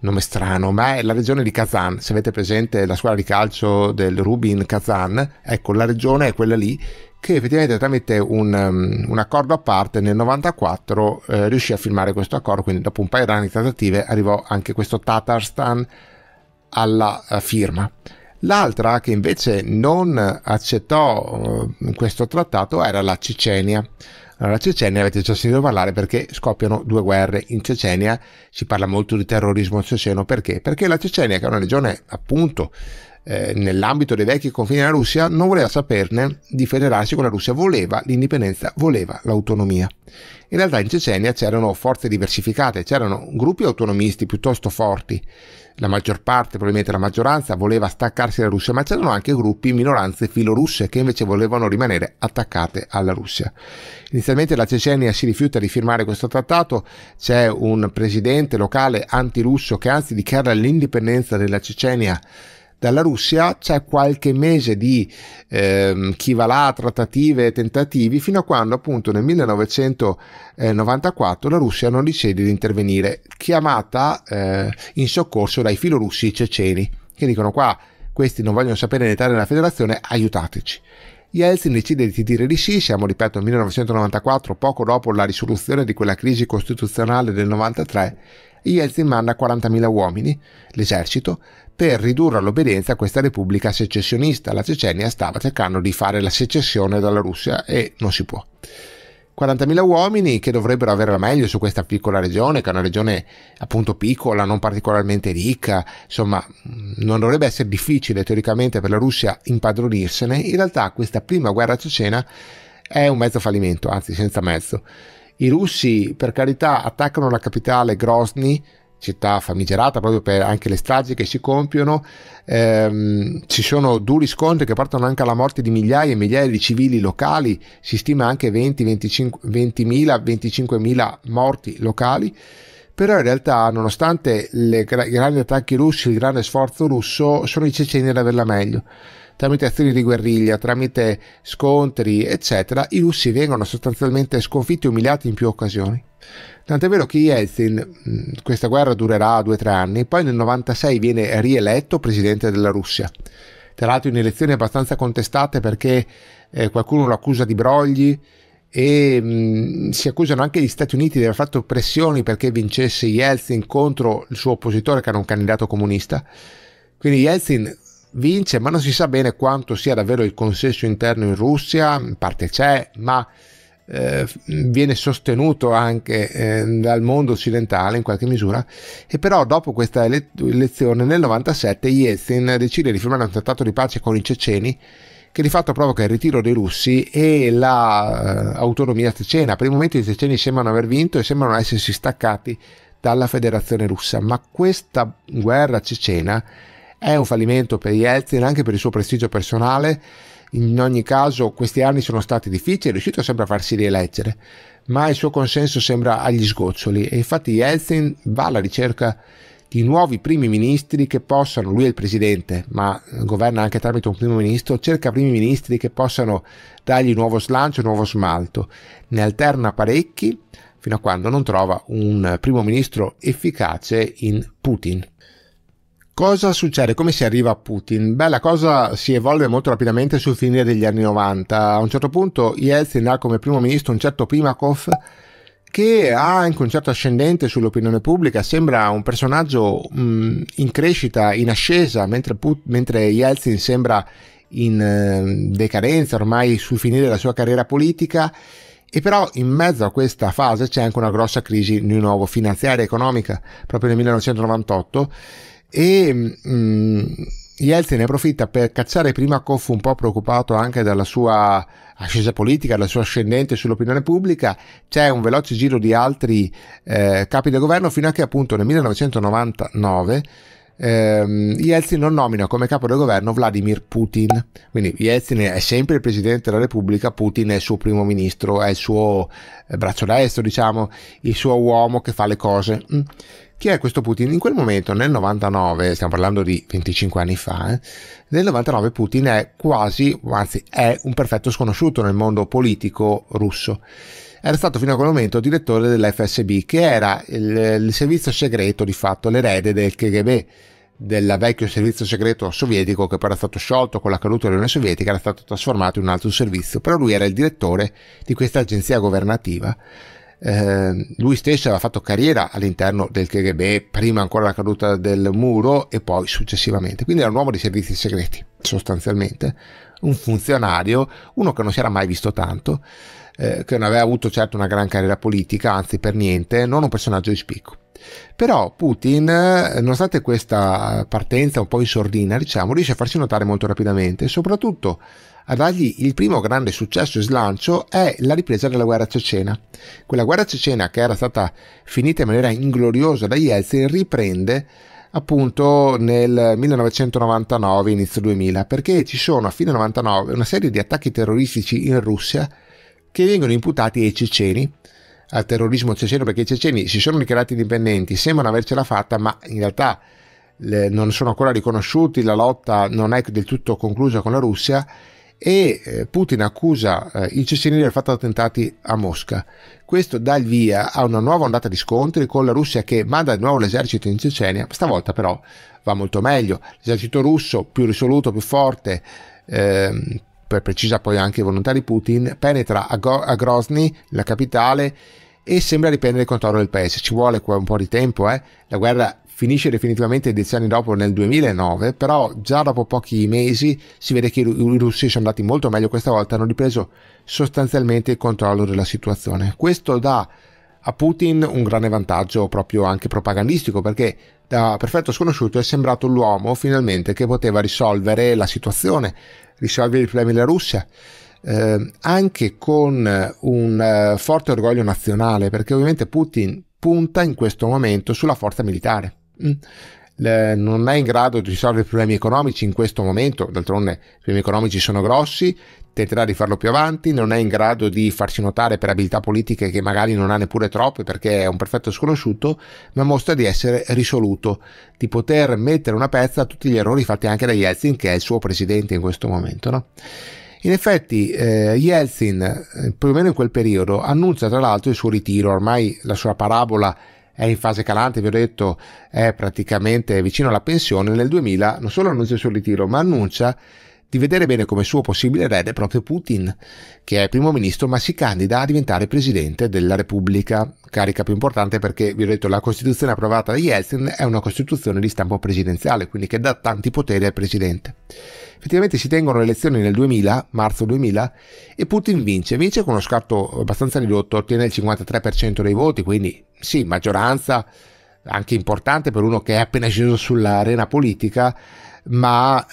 nome strano, ma è la regione di Kazan. Se avete presente la squadra di calcio del Rubin Kazan, ecco, la regione è quella lì che effettivamente tramite un, um, un accordo a parte nel 94 eh, riuscì a firmare questo accordo, quindi dopo un paio di anni di trattative arrivò anche questo Tatarstan alla eh, firma. L'altra che invece non accettò eh, questo trattato era la Cecenia. Allora, la Cecenia avete già sentito parlare perché scoppiano due guerre in Cecenia, si parla molto di terrorismo ceceno, perché? Perché la Cecenia, che è una regione appunto eh, nell'ambito dei vecchi confini della Russia, non voleva saperne di federarsi con la Russia, voleva l'indipendenza, voleva l'autonomia. In realtà in Cecenia c'erano forze diversificate, c'erano gruppi autonomisti piuttosto forti, la maggior parte, probabilmente la maggioranza, voleva staccarsi dalla Russia, ma c'erano anche gruppi, minoranze filorusse che invece volevano rimanere attaccate alla Russia. Inizialmente la Cecenia si rifiuta di firmare questo trattato, c'è un presidente locale antirusso che anzi dichiara l'indipendenza della Cecenia dalla Russia c'è qualche mese di ehm, chi va là, trattative e tentativi, fino a quando appunto nel 1994 la Russia non decide di intervenire, chiamata eh, in soccorso dai filorussi ceceni, che dicono qua questi non vogliono sapere l'età della federazione, aiutateci. Yeltsin decide di dire di sì, siamo ripeto nel 1994, poco dopo la risoluzione di quella crisi costituzionale del 93, Yeltsin manda 40.000 uomini, l'esercito, per ridurre all'obbedienza questa repubblica secessionista. La Cecenia stava cercando di fare la secessione dalla Russia e non si può. 40.000 uomini che dovrebbero avere la meglio su questa piccola regione, che è una regione appunto piccola, non particolarmente ricca, insomma non dovrebbe essere difficile teoricamente per la Russia impadronirsene, in realtà questa prima guerra cecena è un mezzo fallimento, anzi senza mezzo. I russi per carità attaccano la capitale Grozny, città famigerata proprio per anche le stragi che si compiono, ehm, ci sono duri scontri che portano anche alla morte di migliaia e migliaia di civili locali, si stima anche 20, 25, 20.000, 25.000 morti locali, però in realtà nonostante i grandi attacchi russi, il grande sforzo russo, sono i ceceni ad averla meglio tramite azioni di guerriglia, tramite scontri, eccetera, i russi vengono sostanzialmente sconfitti e umiliati in più occasioni. Tant'è vero che Yeltsin, questa guerra durerà due o tre anni, poi nel 96 viene rieletto presidente della Russia. Tra l'altro in elezioni abbastanza contestate perché eh, qualcuno lo accusa di brogli e mh, si accusano anche gli Stati Uniti di aver fatto pressioni perché vincesse Yeltsin contro il suo oppositore che era un candidato comunista. Quindi Yeltsin vince, ma non si sa bene quanto sia davvero il consenso interno in Russia, in parte c'è, ma eh, viene sostenuto anche eh, dal mondo occidentale in qualche misura e però dopo questa ele- elezione nel 97 Yeltsin decide di firmare un trattato di pace con i ceceni che di fatto provoca il ritiro dei russi e l'autonomia la, eh, cecena. Per il momento i ceceni sembrano aver vinto e sembrano essersi staccati dalla federazione russa, ma questa guerra cecena è un fallimento per Yeltsin anche per il suo prestigio personale in ogni caso questi anni sono stati difficili, è riuscito sempre a farsi rieleggere, ma il suo consenso sembra agli sgoccioli e infatti Yeltsin va alla ricerca di nuovi primi ministri che possano, lui è il presidente, ma governa anche tramite un primo ministro, cerca primi ministri che possano dargli nuovo slancio, nuovo smalto, ne alterna parecchi fino a quando non trova un primo ministro efficace in Putin. Cosa succede? Come si arriva a Putin? Beh, la cosa si evolve molto rapidamente sul finire degli anni 90. A un certo punto Yeltsin ha come primo ministro un certo Primakov che ha anche un certo ascendente sull'opinione pubblica, sembra un personaggio mh, mm, in crescita, in ascesa, mentre, Put- mentre Yeltsin sembra in eh, decadenza ormai sul finire della sua carriera politica. E però in mezzo a questa fase c'è anche una grossa crisi di nuovo finanziaria e economica, proprio nel 1998 e mh, mm, Yeltsin ne approfitta per cacciare prima Koff un po' preoccupato anche dalla sua ascesa politica, dalla sua ascendente sull'opinione pubblica, c'è un veloce giro di altri eh, capi del governo fino a che appunto nel 1999 Ehm, Yeltsin non nomina come capo del governo Vladimir Putin. Quindi Yeltsin è sempre il presidente della Repubblica, Putin è il suo primo ministro, è il suo eh, braccio destro, diciamo, il suo uomo che fa le cose. Mm. Chi è questo Putin? In quel momento, nel 99, stiamo parlando di 25 anni fa, eh, nel 99 Putin è quasi, anzi è un perfetto sconosciuto nel mondo politico russo era stato fino a quel momento direttore dell'FSB, che era il, il servizio segreto di fatto, l'erede del KGB, del vecchio servizio segreto sovietico che poi era stato sciolto con la caduta dell'Unione Sovietica, era stato trasformato in un altro servizio, però lui era il direttore di questa agenzia governativa. Eh, lui stesso aveva fatto carriera all'interno del KGB prima ancora della caduta del muro e poi successivamente quindi era un uomo di servizi segreti sostanzialmente un funzionario uno che non si era mai visto tanto eh, che non aveva avuto certo una gran carriera politica, anzi per niente, non un personaggio di spicco. Però Putin, eh, nonostante questa partenza un po' in sordina, diciamo, riesce a farsi notare molto rapidamente e soprattutto a dargli il primo grande successo e slancio è la ripresa della guerra cecena. Quella guerra cecena che era stata finita in maniera ingloriosa da Yeltsin riprende appunto nel 1999 inizio 2000 perché ci sono a fine 99 una serie di attacchi terroristici in Russia che vengono imputati ai ceceni, al terrorismo ceceno, perché i ceceni si sono dichiarati indipendenti, sembrano avercela fatta, ma in realtà non sono ancora riconosciuti, la lotta non è del tutto conclusa con la Russia e eh, Putin accusa eh, i ceceni di aver fatto attentati a Mosca. Questo dà il via a una nuova ondata di scontri con la Russia che manda di nuovo l'esercito in Cecenia, stavolta però va molto meglio, l'esercito russo più risoluto, più forte, ehm, per precisa poi anche i volontari Putin, penetra a, Go- a Grozny, la capitale, e sembra riprendere il controllo del paese. Ci vuole un po' di tempo, eh? la guerra finisce definitivamente dieci anni dopo nel 2009, però già dopo pochi mesi si vede che i russi sono andati molto meglio questa volta, hanno ripreso sostanzialmente il controllo della situazione. Questo dà a Putin un grande vantaggio proprio anche propagandistico perché da perfetto sconosciuto è sembrato l'uomo finalmente che poteva risolvere la situazione, risolvere i problemi della Russia, eh, anche con eh, un eh, forte orgoglio nazionale, perché ovviamente Putin punta in questo momento sulla forza militare. Mm non è in grado di risolvere i problemi economici in questo momento, d'altronde i problemi economici sono grossi, tenterà di farlo più avanti, non è in grado di farsi notare per abilità politiche che magari non ha neppure troppe perché è un perfetto sconosciuto, ma mostra di essere risoluto, di poter mettere una pezza a tutti gli errori fatti anche da Yeltsin che è il suo presidente in questo momento. No? In effetti eh, Yeltsin, eh, più o meno in quel periodo, annuncia tra l'altro il suo ritiro, ormai la sua parabola è in fase calante, vi ho detto, è praticamente vicino alla pensione, nel 2000 non solo annuncia il suo ritiro, ma annuncia di vedere bene come suo possibile erede proprio Putin, che è primo ministro ma si candida a diventare presidente della Repubblica, carica più importante perché, vi ho detto, la Costituzione approvata da Yeltsin è una Costituzione di stampo presidenziale, quindi che dà tanti poteri al presidente. Effettivamente si tengono le elezioni nel 2000, marzo 2000, e Putin vince. Vince con uno scatto abbastanza ridotto, ottiene il 53% dei voti, quindi sì, maggioranza anche importante per uno che è appena sceso sull'arena politica ma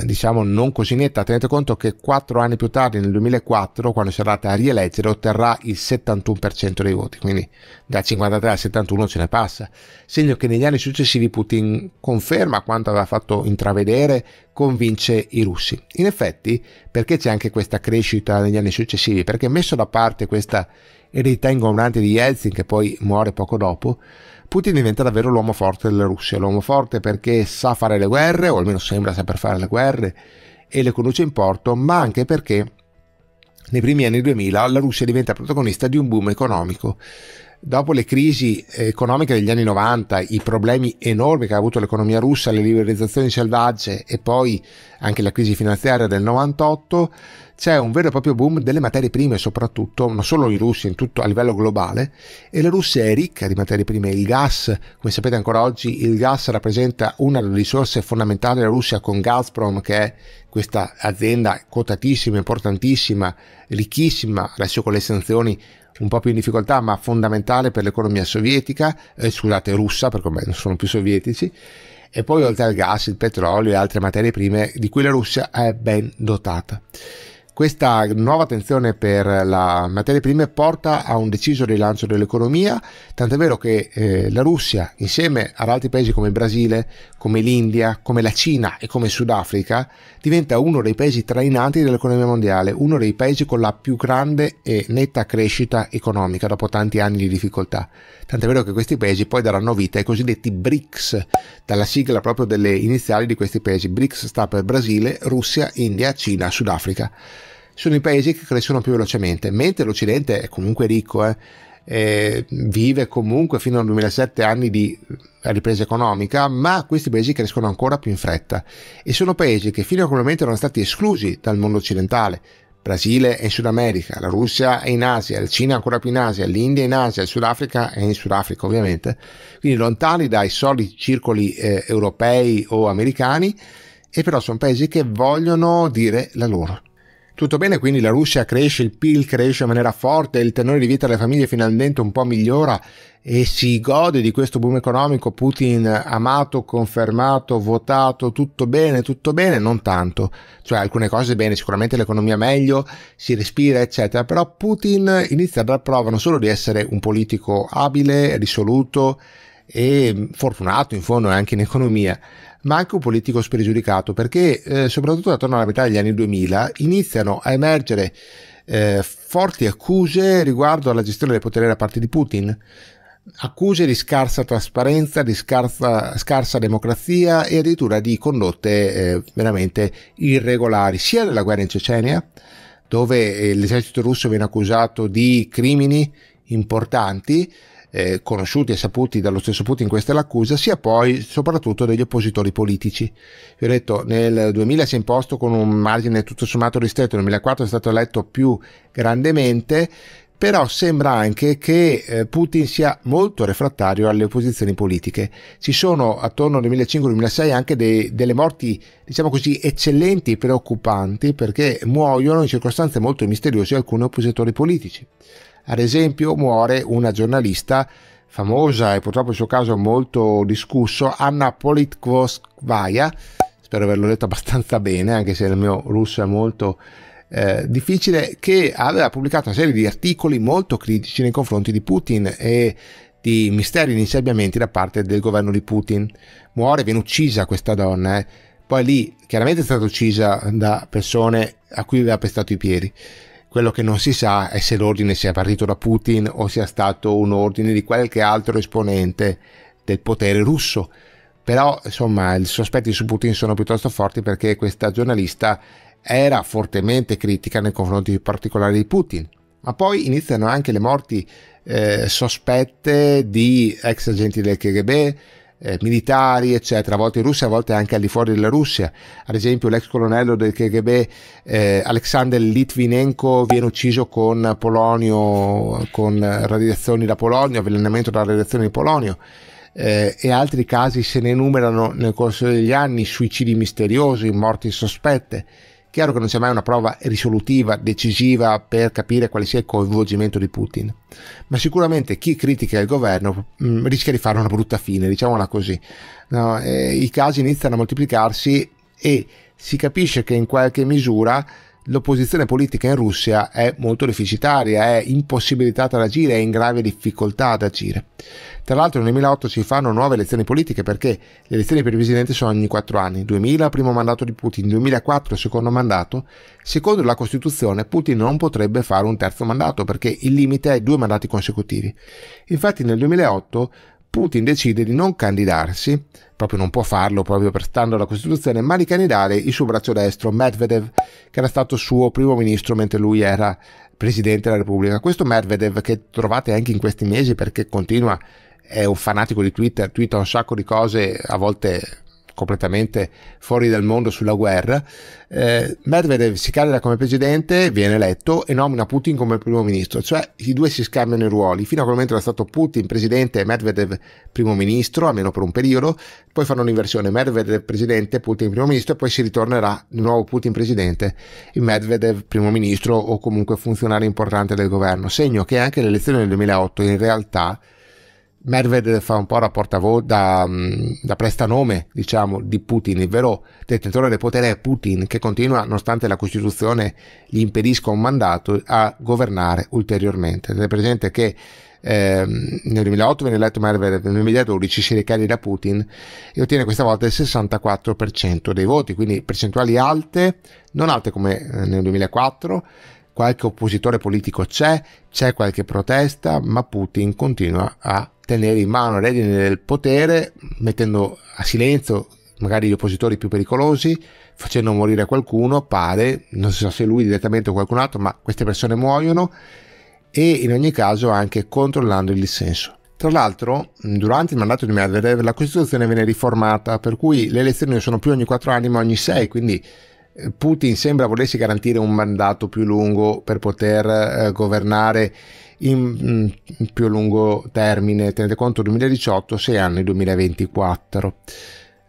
eh, diciamo non così netta. Tenete conto che quattro anni più tardi, nel 2004, quando sarà a rieleggere, otterrà il 71% dei voti, quindi da 53 al 71 ce ne passa. Segno che negli anni successivi Putin conferma quanto aveva fatto intravedere convince i russi. In effetti, perché c'è anche questa crescita negli anni successivi? Perché messo da parte questa eredità ingombrante di Yeltsin, che poi muore poco dopo, Putin diventa davvero l'uomo forte della Russia, l'uomo forte perché sa fare le guerre, o almeno sembra saper fare le guerre, e le conduce in porto, ma anche perché nei primi anni 2000 la Russia diventa protagonista di un boom economico dopo le crisi economiche degli anni 90, i problemi enormi che ha avuto l'economia russa, le liberalizzazioni selvagge e poi anche la crisi finanziaria del 98, c'è un vero e proprio boom delle materie prime, soprattutto, non solo in Russia, in tutto a livello globale, e la Russia è ricca di materie prime, il gas, come sapete ancora oggi, il gas rappresenta una delle risorse fondamentali della Russia con Gazprom, che è questa azienda quotatissima, importantissima, ricchissima, adesso con le sanzioni un po' più in difficoltà, ma fondamentale per l'economia sovietica, eh, scusate, russa, perché ormai non sono più sovietici, e poi oltre al gas, il petrolio e altre materie prime di cui la Russia è ben dotata. Questa nuova attenzione per le materie prime porta a un deciso rilancio dell'economia, tant'è vero che eh, la Russia, insieme ad altri paesi come il Brasile, come l'India, come la Cina e come il Sudafrica, diventa uno dei paesi trainanti dell'economia mondiale, uno dei paesi con la più grande e netta crescita economica dopo tanti anni di difficoltà. Tant'è vero che questi paesi poi daranno vita ai cosiddetti BRICS, dalla sigla proprio delle iniziali di questi paesi. BRICS sta per Brasile, Russia, India, Cina, Sudafrica. Sono i paesi che crescono più velocemente, mentre l'Occidente è comunque ricco, eh? vive comunque fino al 2007 anni di ripresa economica, ma questi paesi crescono ancora più in fretta e sono paesi che fino a quel momento erano stati esclusi dal mondo occidentale, Brasile è in Sud America, la Russia è in Asia, il Cina ancora più in Asia, l'India è in Asia, il Sudafrica è in Sudafrica ovviamente, quindi lontani dai soliti circoli eh, europei o americani, e però sono paesi che vogliono dire la loro. Tutto bene, quindi la Russia cresce, il PIL cresce in maniera forte, il tenore di vita delle famiglie finalmente un po' migliora e si gode di questo boom economico. Putin amato, confermato, votato, tutto bene, tutto bene, non tanto. Cioè alcune cose bene, sicuramente l'economia meglio, si respira, eccetera. Però Putin inizia a dar prova non solo di essere un politico abile, risoluto, e fortunato in fondo anche in economia, ma anche un politico spregiudicato, perché eh, soprattutto attorno alla metà degli anni 2000 iniziano a emergere eh, forti accuse riguardo alla gestione del potere da parte di Putin, accuse di scarsa trasparenza, di scarsa, scarsa democrazia e addirittura di condotte eh, veramente irregolari, sia nella guerra in Cecenia, dove eh, l'esercito russo viene accusato di crimini importanti, eh, conosciuti e saputi dallo stesso Putin, questa è l'accusa, sia poi soprattutto degli oppositori politici. Vi ho detto, nel 2000 si è imposto con un margine tutto sommato ristretto, nel 2004 è stato eletto più grandemente, però sembra anche che eh, Putin sia molto refrattario alle opposizioni politiche. Ci sono attorno al 2005-2006 anche dei, delle morti, diciamo così, eccellenti e preoccupanti perché muoiono in circostanze molto misteriose alcuni oppositori politici. Ad esempio muore una giornalista famosa e purtroppo il suo caso è molto discusso, Anna Politkovskaya, spero di averlo letto abbastanza bene, anche se il mio russo è molto eh, difficile, che aveva pubblicato una serie di articoli molto critici nei confronti di Putin e di misteri insabbiamenti da parte del governo di Putin. Muore, viene uccisa questa donna, eh. poi lì chiaramente è stata uccisa da persone a cui aveva pestato i piedi. Quello che non si sa è se l'ordine sia partito da Putin o sia stato un ordine di qualche altro esponente del potere russo. Però, insomma, i sospetti su Putin sono piuttosto forti perché questa giornalista era fortemente critica nei confronti particolari di Putin. Ma poi iniziano anche le morti eh, sospette di ex agenti del KGB, eh, militari, eccetera, a volte in Russia, a volte anche al di fuori della Russia. Ad esempio, l'ex colonnello del KGB eh, Alexander Litvinenko viene ucciso con polonio, con radiazioni da polonio, avvelenamento da radiazioni di polonio. Eh, e altri casi se ne enumerano nel corso degli anni, suicidi misteriosi, morti sospette. Chiaro che non c'è mai una prova risolutiva, decisiva per capire quale sia il coinvolgimento di Putin, ma sicuramente chi critica il governo mh, mm, rischia di fare una brutta fine, diciamola così. No? Eh, I casi iniziano a moltiplicarsi e si capisce che in qualche misura l'opposizione politica in Russia è molto deficitaria, è impossibilitata ad agire, è in grave difficoltà ad agire. Tra l'altro nel 2008 si fanno nuove elezioni politiche perché le elezioni per il presidente sono ogni quattro anni, 2000 primo mandato di Putin, 2004 secondo mandato. Secondo la Costituzione Putin non potrebbe fare un terzo mandato perché il limite è due mandati consecutivi. Infatti nel 2008 Putin decide di non candidarsi, proprio non può farlo proprio per stando alla Costituzione, ma di candidare il suo braccio destro, Medvedev, che era stato suo primo ministro mentre lui era presidente della Repubblica. Questo Medvedev che trovate anche in questi mesi perché continua, è un fanatico di Twitter, twitta un sacco di cose, a volte completamente fuori dal mondo sulla guerra, eh, Medvedev si candida come presidente, viene eletto e nomina Putin come primo ministro, cioè i due si scambiano i ruoli, fino a quel momento era stato Putin presidente e Medvedev primo ministro, almeno per un periodo, poi fanno un'inversione, Medvedev presidente, Putin primo ministro e poi si ritornerà di nuovo Putin presidente e Medvedev primo ministro o comunque funzionario importante del governo, segno che anche le elezioni del 2008 in realtà Medvedev fa un po' da portavoce, mm, da, da, prestanome, diciamo, di Putin, il vero detentore del potere è Putin che continua, nonostante la Costituzione gli impedisca un mandato, a governare ulteriormente. È presente che eh, nel 2008 viene eletto Medvedev, nel 2012 si ricandida Putin e ottiene questa volta il 64% dei voti, quindi percentuali alte, non alte come eh, nel 2004, qualche oppositore politico c'è, c'è qualche protesta, ma Putin continua a tenere in mano le redini del potere, mettendo a silenzio magari gli oppositori più pericolosi, facendo morire qualcuno, pare, non so se lui direttamente o qualcun altro, ma queste persone muoiono e in ogni caso anche controllando il dissenso. Tra l'altro, durante il mandato di Medvedev la Costituzione viene riformata, per cui le elezioni non sono più ogni quattro anni ma ogni sei, quindi Putin sembra volersi garantire un mandato più lungo per poter eh, governare in, in, mm, più lungo termine, tenete conto 2018, 6 anni 2024.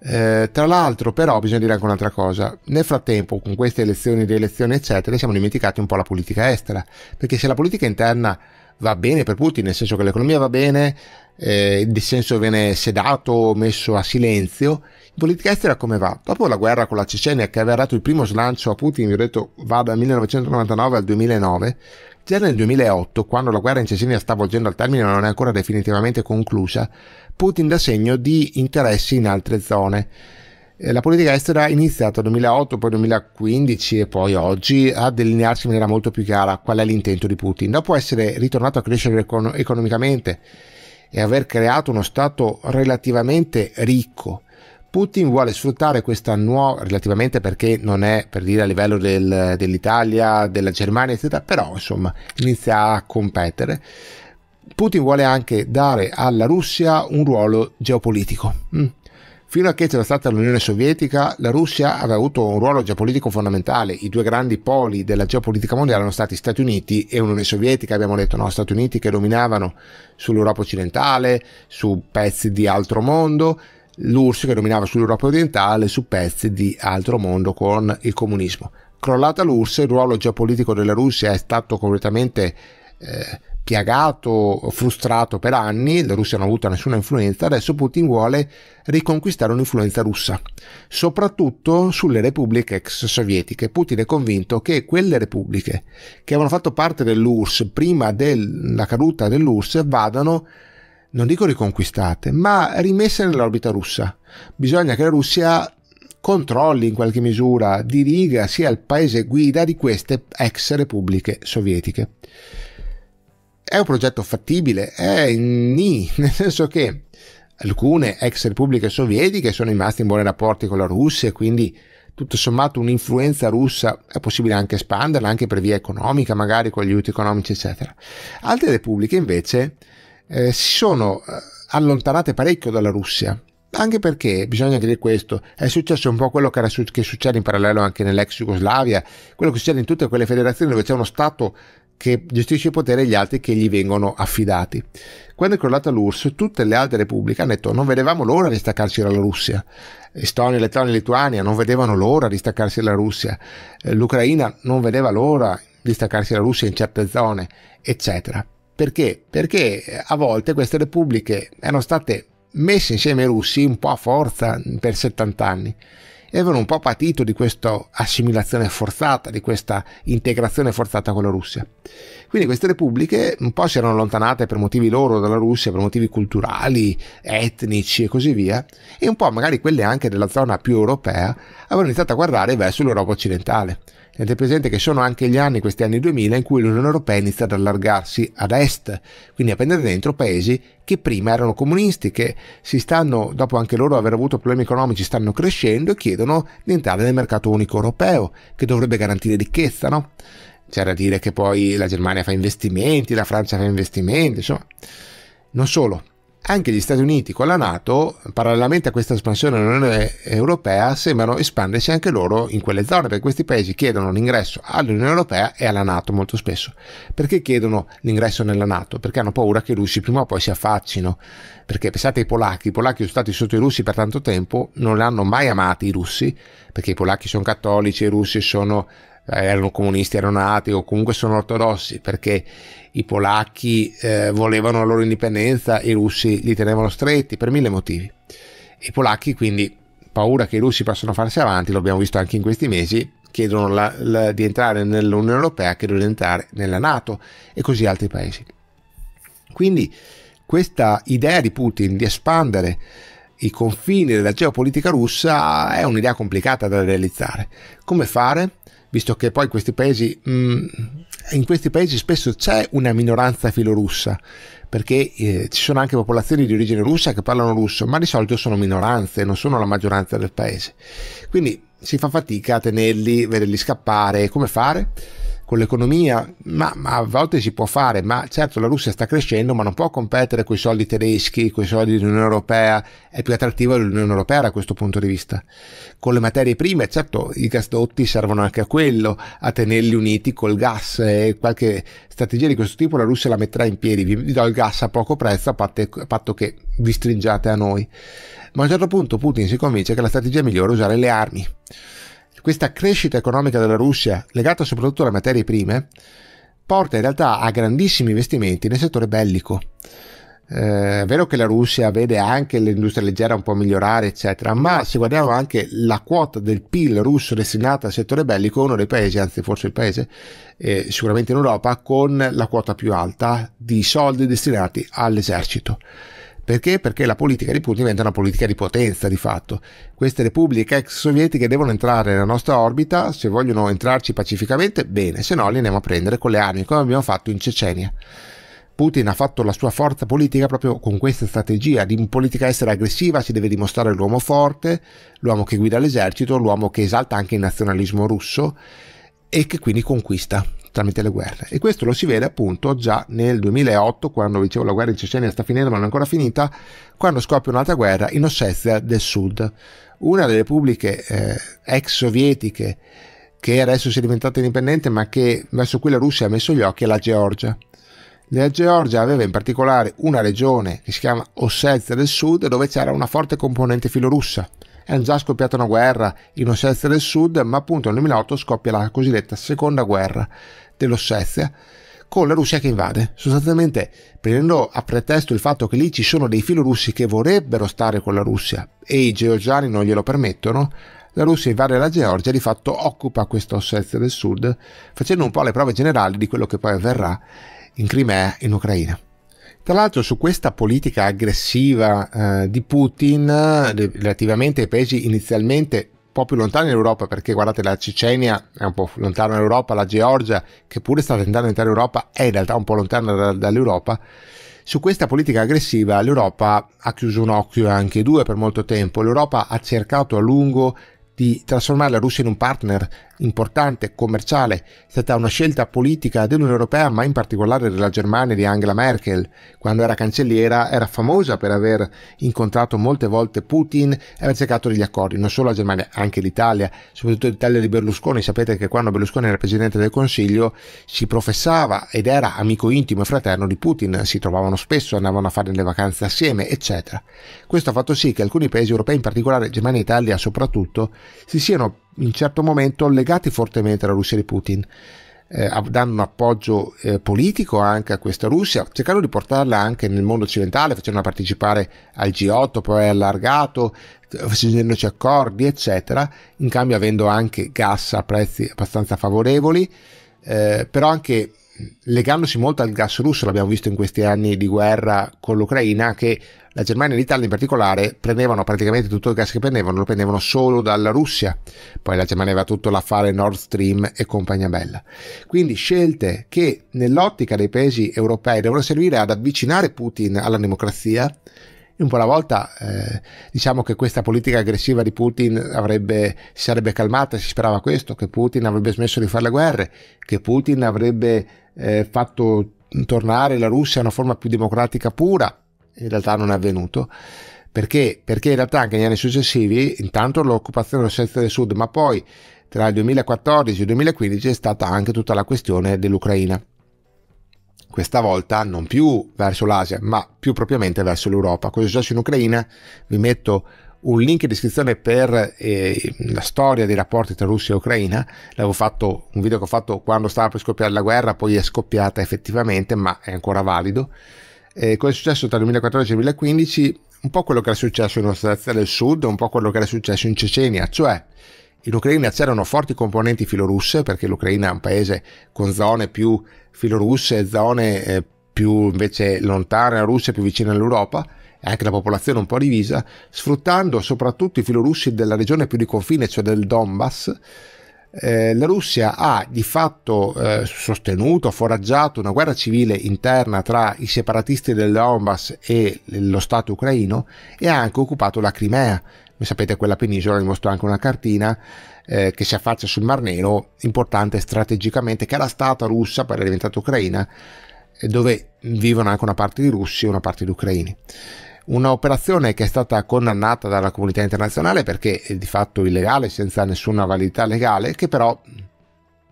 Eh, tra l'altro però bisogna dire anche un'altra cosa, nel frattempo con queste elezioni, rielezioni eccetera siamo dimenticati un po' la politica estera, perché se la politica interna va bene per Putin, nel senso che l'economia va bene, eh, il dissenso viene sedato, messo a silenzio. In politica estera come va? Dopo la guerra con la Cecenia che aveva dato il primo slancio a Putin, vi ho detto va dal 1999 al 2009, già nel 2008, quando la guerra in Cecenia sta volgendo al termine e non è ancora definitivamente conclusa, Putin dà segno di interessi in altre zone. Eh, la politica estera ha iniziato dal 2008, poi 2015 e poi oggi a delinearsi in maniera molto più chiara qual è l'intento di Putin. Dopo essere ritornato a crescere econ- economicamente, e aver creato uno Stato relativamente ricco. Putin vuole sfruttare questa nuova, relativamente perché non è per dire a livello del, dell'Italia, della Germania, eccetera, però insomma inizia a competere. Putin vuole anche dare alla Russia un ruolo geopolitico. Mm Fino a che c'era stata l'Unione Sovietica, la Russia aveva avuto un ruolo geopolitico fondamentale. I due grandi poli della geopolitica mondiale erano stati Stati Uniti e Unione Sovietica. Abbiamo detto, no, Stati Uniti che dominavano sull'Europa occidentale, su pezzi di altro mondo, l'URSS che dominava sull'Europa orientale, su pezzi di altro mondo con il comunismo. Crollata l'URSS, il ruolo geopolitico della Russia è stato completamente... Eh, piagato, frustrato per anni, la Russia non ha avuto nessuna influenza, adesso Putin vuole riconquistare un'influenza russa, soprattutto sulle repubbliche ex sovietiche. Putin è convinto che quelle repubbliche che avevano fatto parte dell'URSS prima della caduta dell'URSS vadano non dico riconquistate, ma rimesse nell'orbita russa. Bisogna che la Russia controlli in qualche misura, diriga sia il paese guida di queste ex repubbliche sovietiche è un progetto fattibile, è nì, [LAUGHS] nel senso che alcune ex repubbliche sovietiche sono rimaste in buoni rapporti con la Russia, quindi tutto sommato un'influenza russa è possibile anche espanderla, anche per via economica, magari con gli aiuti economici, eccetera. Altre repubbliche invece eh, si sono eh, allontanate parecchio dalla Russia, anche perché, bisogna dire questo, è successo un po' quello che, su- che succede in parallelo anche nell'ex Jugoslavia, quello che succede in tutte quelle federazioni dove c'è uno Stato che gestisce il potere e gli altri che gli vengono affidati. Quando è crollata l'URSS, tutte le altre repubbliche hanno detto non vedevamo l'ora di staccarci dalla Russia. Estonia, Lettonia, Lituania non vedevano l'ora di staccarsi dalla Russia. Eh, L'Ucraina non vedeva l'ora di staccarsi dalla Russia in certe zone, eccetera. Perché? Perché eh, a volte queste repubbliche erano state messe insieme ai russi un po' a forza per 70 anni e avevano un po' patito di questa assimilazione forzata, di questa integrazione forzata con la Russia. Quindi queste repubbliche un po' si erano allontanate per motivi loro dalla Russia, per motivi culturali, etnici e così via, e un po' magari quelle anche della zona più europea avevano iniziato a guardare verso l'Europa occidentale. Tenete presente che sono anche gli anni, questi anni 2000, in cui l'Unione Europea inizia ad allargarsi ad est, quindi a prendere dentro paesi che prima erano comunisti, che si stanno, dopo anche loro aver avuto problemi economici, stanno crescendo e chiedono di entrare nel mercato unico europeo, che dovrebbe garantire ricchezza, no? C'era da dire che poi la Germania fa investimenti, la Francia fa investimenti, insomma. Non solo, anche gli Stati Uniti con la Nato, parallelamente a questa espansione dell'Unione Europea, sembrano espandersi anche loro in quelle zone, perché questi paesi chiedono l'ingresso all'Unione Europea e alla Nato molto spesso. Perché chiedono l'ingresso nella Nato? Perché hanno paura che i russi prima o poi si affaccino. Perché pensate ai polacchi, i polacchi sono stati sotto i russi per tanto tempo, non li hanno mai amati i russi, perché i polacchi sono cattolici, i russi sono eh, erano comunisti, erano nati o comunque sono ortodossi perché i polacchi eh, volevano la loro indipendenza, i russi li tenevano stretti per mille motivi. I polacchi quindi paura che i russi possano farsi avanti, lo abbiamo visto anche in questi mesi, chiedono la, la, di entrare nell'Unione Europea, chiedono di entrare nella Nato e così altri paesi. Quindi questa idea di Putin di espandere i confini della geopolitica russa è un'idea complicata da realizzare. Come fare? visto che poi questi paesi, mh, mm, in questi paesi spesso c'è una minoranza filorussa, perché eh, ci sono anche popolazioni di origine russa che parlano russo, ma di solito sono minoranze, non sono la maggioranza del paese. Quindi si fa fatica a tenerli, vederli scappare, come fare? con l'economia, ma, ma, a volte si può fare, ma certo la Russia sta crescendo, ma non può competere con i soldi tedeschi, con i soldi dell'Unione Europea, è più attrattiva l'Unione Europea da questo punto di vista. Con le materie prime, certo, i gasdotti servono anche a quello, a tenerli uniti col gas e qualche strategia di questo tipo la Russia la metterà in piedi, vi do il gas a poco prezzo a, parte, a patto che vi stringiate a noi. Ma a un certo punto Putin si convince che la strategia migliore è usare le armi questa crescita economica della Russia, legata soprattutto alle materie prime, porta in realtà a grandissimi investimenti nel settore bellico. Eh, è vero che la Russia vede anche l'industria leggera un po' migliorare, eccetera, ma se guardiamo certo. anche la quota del PIL russo destinata al settore bellico, uno dei paesi, anzi forse il paese, eh, sicuramente in Europa, con la quota più alta di soldi destinati all'esercito. Perché? Perché la politica di Putin diventa una politica di potenza di fatto. Queste repubbliche ex sovietiche devono entrare nella nostra orbita, se vogliono entrarci pacificamente, bene, se no li andiamo a prendere con le armi, come abbiamo fatto in Cecenia. Putin ha fatto la sua forza politica proprio con questa strategia di politica essere aggressiva, si deve dimostrare l'uomo forte, l'uomo che guida l'esercito, l'uomo che esalta anche il nazionalismo russo e che quindi conquista tramite le guerre. E questo lo si vede appunto già nel 2008, quando dicevo la guerra in Cecenia sta finendo ma non è ancora finita, quando scoppia un'altra guerra in Ossetia del Sud, una delle repubbliche eh, ex sovietiche che adesso si è diventata indipendente ma che verso cui la Russia ha messo gli occhi è la Georgia. La Georgia aveva in particolare una regione che si chiama Ossetia del Sud dove c'era una forte componente filorussa. È già scoppiata una guerra in Ossetia del Sud, ma appunto nel 2008 scoppia la cosiddetta seconda guerra dell'Ossetia con la Russia che invade, sostanzialmente prendendo a pretesto il fatto che lì ci sono dei filorussi che vorrebbero stare con la Russia e i georgiani non glielo permettono, la Russia invade la Georgia e di fatto occupa questa Ossetia del Sud, facendo un po' le prove generali di quello che poi avverrà in Crimea e in Ucraina. Tra l'altro su questa politica aggressiva eh, di Putin eh, relativamente ai paesi inizialmente po' più lontano in Europa, perché guardate la Cecenia è un po' lontana in Europa, la Georgia, che pure sta tentando di entrare in Europa, è in realtà un po' lontana da, dall'Europa. Su questa politica aggressiva l'Europa ha chiuso un occhio e anche due per molto tempo. L'Europa ha cercato a lungo di trasformare la Russia in un partner importante commerciale, è stata una scelta politica dell'Unione Europea, ma in particolare della Germania di Angela Merkel. Quando era cancelliera era famosa per aver incontrato molte volte Putin e aver cercato degli accordi, non solo la Germania, anche l'Italia, soprattutto l'Italia di Berlusconi. Sapete che quando Berlusconi era presidente del Consiglio si professava ed era amico intimo e fraterno di Putin, si trovavano spesso, andavano a fare le vacanze assieme, eccetera. Questo ha fatto sì che alcuni paesi europei, in particolare Germania e Italia soprattutto, si siano in certo momento legati fortemente alla Russia di Putin. Eh, danno un appoggio eh, politico anche a questa Russia, cercando di portarla anche nel mondo occidentale, facendola partecipare al G8, poi allargato, eh, facendoci accordi, eccetera, in cambio avendo anche gas a prezzi abbastanza favorevoli, eh, però anche legandosi molto al gas russo, l'abbiamo visto in questi anni di guerra con l'Ucraina, che la Germania e l'Italia in particolare prendevano praticamente tutto il gas che prendevano, lo prendevano solo dalla Russia, poi la Germania aveva tutto l'affare Nord Stream e compagnia bella. Quindi scelte che nell'ottica dei paesi europei devono servire ad avvicinare Putin alla democrazia un po' alla volta eh, diciamo che questa politica aggressiva di Putin avrebbe, si sarebbe calmata, si sperava questo, che Putin avrebbe smesso di fare le guerre, che Putin avrebbe eh, fatto tornare la Russia a una forma più democratica pura, in realtà non è avvenuto. Perché? Perché in realtà anche negli anni successivi, intanto l'occupazione del del sud, ma poi tra il 2014 e il 2015 è stata anche tutta la questione dell'Ucraina. Questa volta non più verso l'Asia, ma più propriamente verso l'Europa. Cosa è successo in Ucraina? Vi metto un link in descrizione per eh, la storia dei rapporti tra Russia e Ucraina. L'avevo fatto un video che ho fatto quando stava per scoppiare la guerra, poi è scoppiata effettivamente, ma è ancora valido. Eh, cosa è successo tra il 2014 e il 2015? Un po' quello che era successo in Ossetia del Sud, un po' quello che era successo in Cecenia, cioè in Ucraina c'erano forti componenti filorusse, perché l'Ucraina è un paese con zone più filorusse, zone eh, più invece lontane alla Russia, più vicine all'Europa e anche la popolazione un po' divisa, sfruttando soprattutto i filorussi della regione più di confine, cioè del Donbass, eh, la Russia ha di fatto eh, sostenuto, foraggiato una guerra civile interna tra i separatisti del Donbass e lo Stato ucraino e ha anche occupato la Crimea. Come sapete, quella penisola, vi mostro anche una cartina eh, che si affaccia sul Mar Nero, importante strategicamente, che era stata russa, poi era diventata ucraina, eh, dove vivono anche una parte di russi e una parte di ucraini un'operazione che è stata condannata dalla comunità internazionale perché è di fatto illegale, senza nessuna validità legale, che però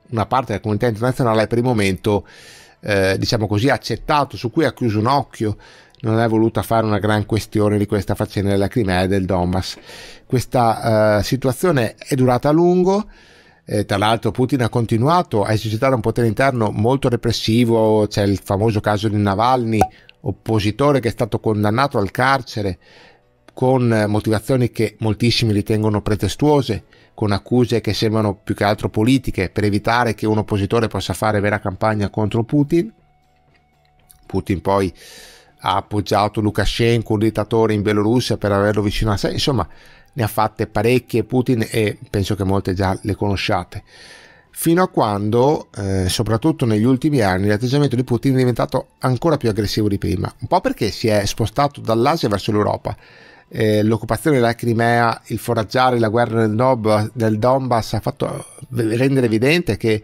una parte della comunità internazionale per il momento, eh, diciamo così, ha accettato, su cui ha chiuso un occhio, non è voluta fare una gran questione di questa faccenda della Crimea e del Donbass. Questa eh, situazione è durata a lungo, eh, tra l'altro Putin ha continuato a esercitare un potere interno molto repressivo, c'è il famoso caso di Navalny, oppositore che è stato condannato al carcere con eh, motivazioni che moltissimi ritengono pretestuose, con accuse che sembrano più che altro politiche per evitare che un oppositore possa fare vera campagna contro Putin. Putin poi ha appoggiato Lukashenko, un dittatore in Bielorussia, per averlo vicino a sé. Insomma, ne ha fatte parecchie Putin e penso che molte già le conosciate. Fino a quando, eh, soprattutto negli ultimi anni, l'atteggiamento di Putin è diventato ancora più aggressivo di prima, un po' perché si è spostato dall'Asia verso l'Europa. Eh, l'occupazione della Crimea, il foraggiare la guerra del, Nob, del Donbass ha fatto rendere evidente che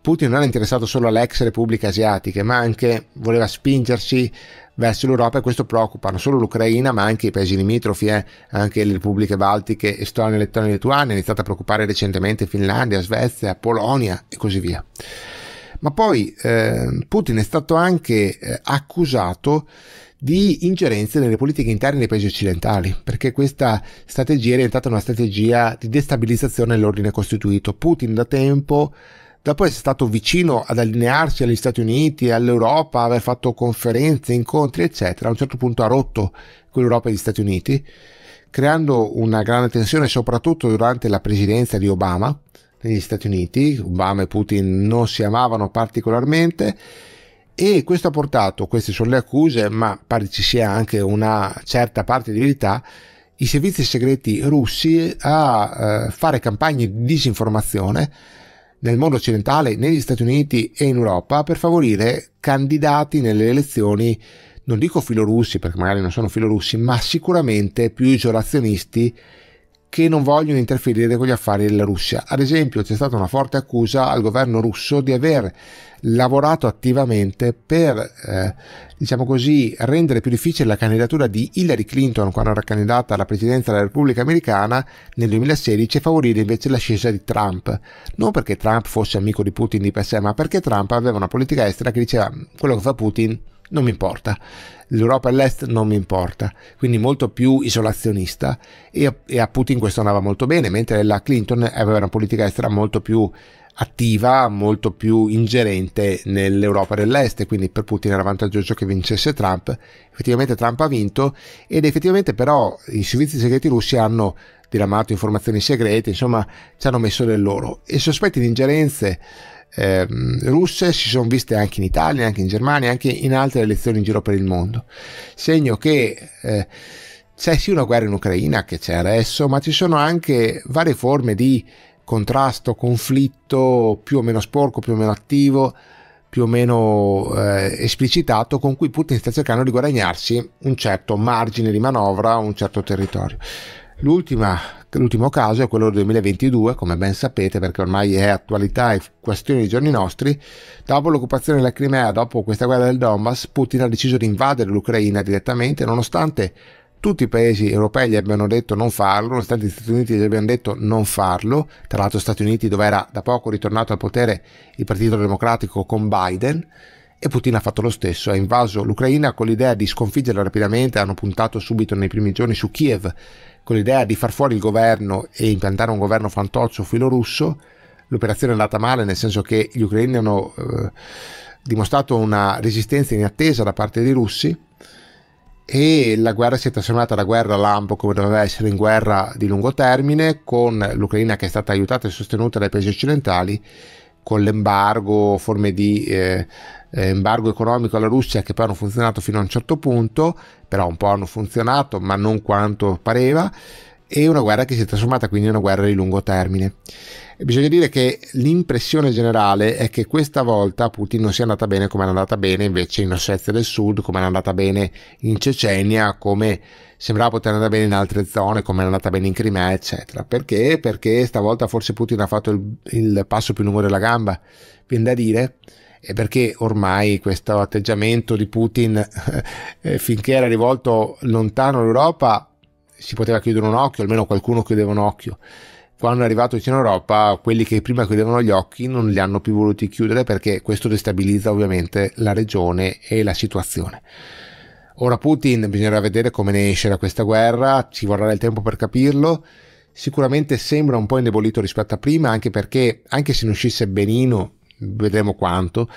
Putin non era interessato solo alle ex repubbliche asiatiche, ma anche voleva spingersi verso l'Europa e questo preoccupa non solo l'Ucraina ma anche i paesi limitrofi, eh? anche le repubbliche baltiche, Estonia, Lettonia e Lituania, è iniziata a preoccupare recentemente Finlandia, Svezia, Polonia e così via. Ma poi eh, Putin è stato anche eh, accusato di ingerenze nelle politiche interne dei paesi occidentali, perché questa strategia è diventata una strategia di destabilizzazione dell'ordine costituito. Putin da tempo dopo essere stato vicino ad allinearsi agli Stati Uniti, all'Europa, aver fatto conferenze, incontri, eccetera. A un certo punto ha rotto quell'Europa e gli Stati Uniti, creando una grande tensione, soprattutto durante la presidenza di Obama negli Stati Uniti. Obama e Putin non si amavano particolarmente e questo ha portato, queste sono le accuse, ma pare ci sia anche una certa parte di verità, i servizi segreti russi a eh, fare campagne di disinformazione nel mondo occidentale, negli Stati Uniti e in Europa per favorire candidati nelle elezioni, non dico filorussi perché magari non sono filorussi, ma sicuramente più isolazionisti che non vogliono interferire con gli affari della Russia. Ad esempio c'è stata una forte accusa al governo russo di aver lavorato attivamente per, eh, diciamo così, rendere più difficile la candidatura di Hillary Clinton quando era candidata alla presidenza della Repubblica Americana nel 2016 e favorire invece l'ascesa di Trump. Non perché Trump fosse amico di Putin di per sé, ma perché Trump aveva una politica estera che diceva quello che fa Putin non mi importa. L'Europa dell'Est non mi importa, quindi molto più isolazionista e a, e a, Putin questo andava molto bene, mentre la Clinton aveva una politica estera molto più attiva, molto più ingerente nell'Europa dell'Est, quindi per Putin era vantaggioso che vincesse Trump. Effettivamente Trump ha vinto ed effettivamente però i servizi segreti russi hanno diramato informazioni segrete, insomma ci hanno messo del loro e sospetti di ingerenze eh, russe si sono viste anche in Italia, anche in Germania, anche in altre elezioni in giro per il mondo. Segno che eh, c'è sì una guerra in Ucraina che c'è adesso, ma ci sono anche varie forme di contrasto, conflitto più o meno sporco, più o meno attivo, più o meno eh, esplicitato, con cui Putin sta cercando di guadagnarsi un certo margine di manovra, un certo territorio. L'ultima L'ultimo caso è quello del 2022, come ben sapete perché ormai è attualità e questione dei giorni nostri, dopo l'occupazione della Crimea, dopo questa guerra del Donbass, Putin ha deciso di invadere l'Ucraina direttamente nonostante tutti i paesi europei gli abbiano detto non farlo, nonostante gli Stati Uniti gli abbiano detto non farlo, tra l'altro Stati Uniti dove era da poco ritornato al potere il Partito Democratico con Biden, e Putin ha fatto lo stesso, ha invaso l'Ucraina con l'idea di sconfiggerla rapidamente, hanno puntato subito nei primi giorni su Kiev con l'idea di far fuori il governo e impiantare un governo fantoccio filorusso. L'operazione è andata male, nel senso che gli ucraini hanno eh, dimostrato una resistenza inattesa da parte dei russi e la guerra si è trasformata da guerra lampo come doveva essere in guerra di lungo termine con l'Ucraina che è stata aiutata e sostenuta dai paesi occidentali con l'embargo, forme di eh, eh, embargo economico alla Russia che poi hanno funzionato fino a un certo punto, però un po' hanno funzionato, ma non quanto pareva, e una guerra che si è trasformata quindi in una guerra di lungo termine. E bisogna dire che l'impressione generale è che questa volta Putin non sia andata bene come è andata bene invece in Ossetia del Sud, come è andata bene in Cecenia, come sembrava poter andare bene in altre zone, come è andata bene in Crimea, eccetera. Perché? Perché stavolta forse Putin ha fatto il, il passo più lungo della gamba, viene da dire perché ormai questo atteggiamento di Putin [LAUGHS] eh, finché era rivolto lontano all'Europa si poteva chiudere un occhio, almeno qualcuno chiudeva un occhio. Quando è arrivato vicino all'Europa, quelli che prima chiudevano gli occhi non li hanno più voluti chiudere perché questo destabilizza ovviamente la regione e la situazione. Ora Putin bisognerà vedere come ne esce da questa guerra, ci vorrà del tempo per capirlo. Sicuramente sembra un po' indebolito rispetto a prima, anche perché anche se ne uscisse benino vedremo quanto.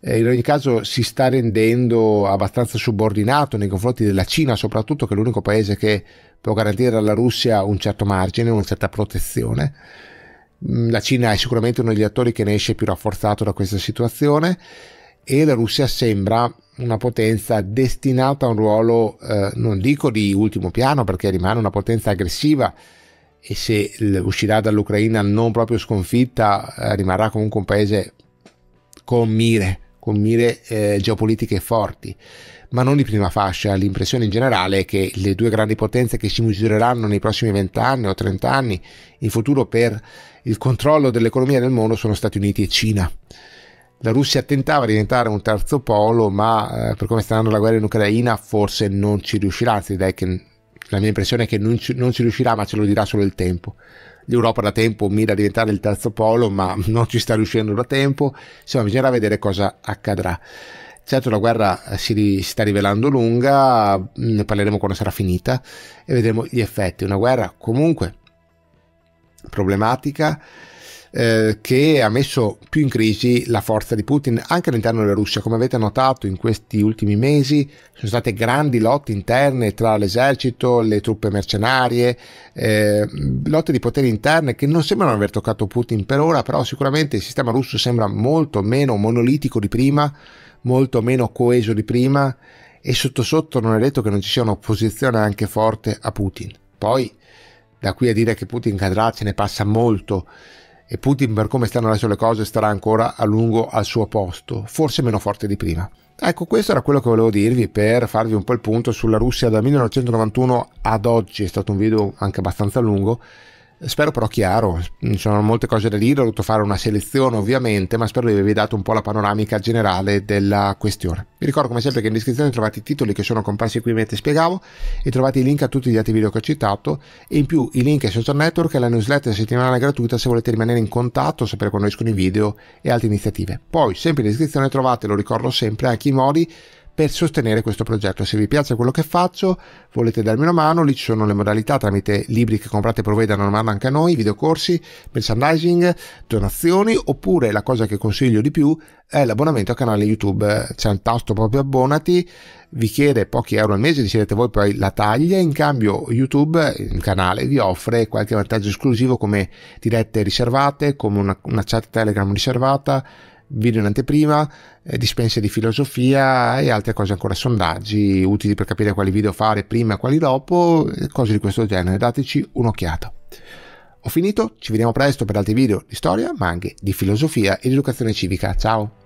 Eh, in ogni caso si sta rendendo abbastanza subordinato nei confronti della Cina, soprattutto che è l'unico paese che può garantire alla Russia un certo margine, una certa protezione. Mm, la Cina è sicuramente uno degli attori che ne esce più rafforzato da questa situazione e la Russia sembra una potenza destinata a un ruolo, eh, non dico di ultimo piano, perché rimane una potenza aggressiva e se uscirà dall'Ucraina non proprio sconfitta eh, rimarrà comunque un paese con mire, con mire eh, geopolitiche forti, ma non di prima fascia. L'impressione in generale è che le due grandi potenze che si misureranno nei prossimi vent'anni o trent'anni in futuro per il controllo dell'economia del mondo sono Stati Uniti e Cina. La Russia tentava di diventare un terzo polo, ma eh, per come sta andando la guerra in Ucraina forse non ci riuscirà, anzi direi che la mia impressione è che non ci, non ci riuscirà, ma ce lo dirà solo il tempo l'Europa da tempo mira a diventare il terzo polo, ma [LAUGHS] non ci sta riuscendo da tempo. Insomma, bisognerà vedere cosa accadrà. Certo la guerra eh, si, sta rivelando lunga, mm, ne parleremo quando sarà finita e vedremo gli effetti. Una guerra comunque problematica eh, che ha messo più in crisi la forza di Putin anche all'interno della Russia. Come avete notato in questi ultimi mesi sono state grandi lotte interne tra l'esercito, le truppe mercenarie, eh, lotte di potere interne che non sembrano aver toccato Putin per ora, però sicuramente il sistema russo sembra molto meno monolitico di prima, molto meno coeso di prima e sotto sotto non è detto che non ci sia un'opposizione anche forte a Putin. Poi da qui a dire che Putin cadrà ce ne passa molto e Putin per come stanno adesso le cose starà ancora a lungo al suo posto, forse meno forte di prima. Ecco, questo era quello che volevo dirvi per farvi un po' il punto sulla Russia dal 1991 ad oggi, è stato un video anche abbastanza lungo Spero però chiaro, ci sono molte cose da dire, ho dovuto fare una selezione ovviamente, ma spero di avervi dato un po' la panoramica generale della questione. Vi ricordo come sempre che in descrizione trovate i titoli che sono comparsi qui mentre spiegavo e trovate i link a tutti gli altri video che ho citato e in più i link ai social network e alla newsletter settimanale gratuita se volete rimanere in contatto, sapere quando escono i video e altre iniziative. Poi sempre in descrizione trovate, lo ricordo sempre, anche i modi per sostenere questo progetto. Se vi piace quello che faccio, volete darmi una mano, lì ci sono le modalità tramite libri che comprate e provvedano a mano anche a noi, videocorsi, merchandising, donazioni, oppure la cosa che consiglio di più è l'abbonamento al canale YouTube. C'è un tasto proprio abbonati, vi chiede pochi euro al mese, decidete voi poi la taglia, in cambio YouTube, il canale, vi offre qualche vantaggio esclusivo come dirette riservate, come una, una chat Telegram riservata, video in anteprima, eh, dispense di filosofia e altre cose ancora, sondaggi utili per capire quali video fare prima e quali dopo, cose di questo genere, dateci un'occhiata. Ho finito, ci vediamo presto per altri video di storia, ma anche di filosofia ed educazione civica. Ciao!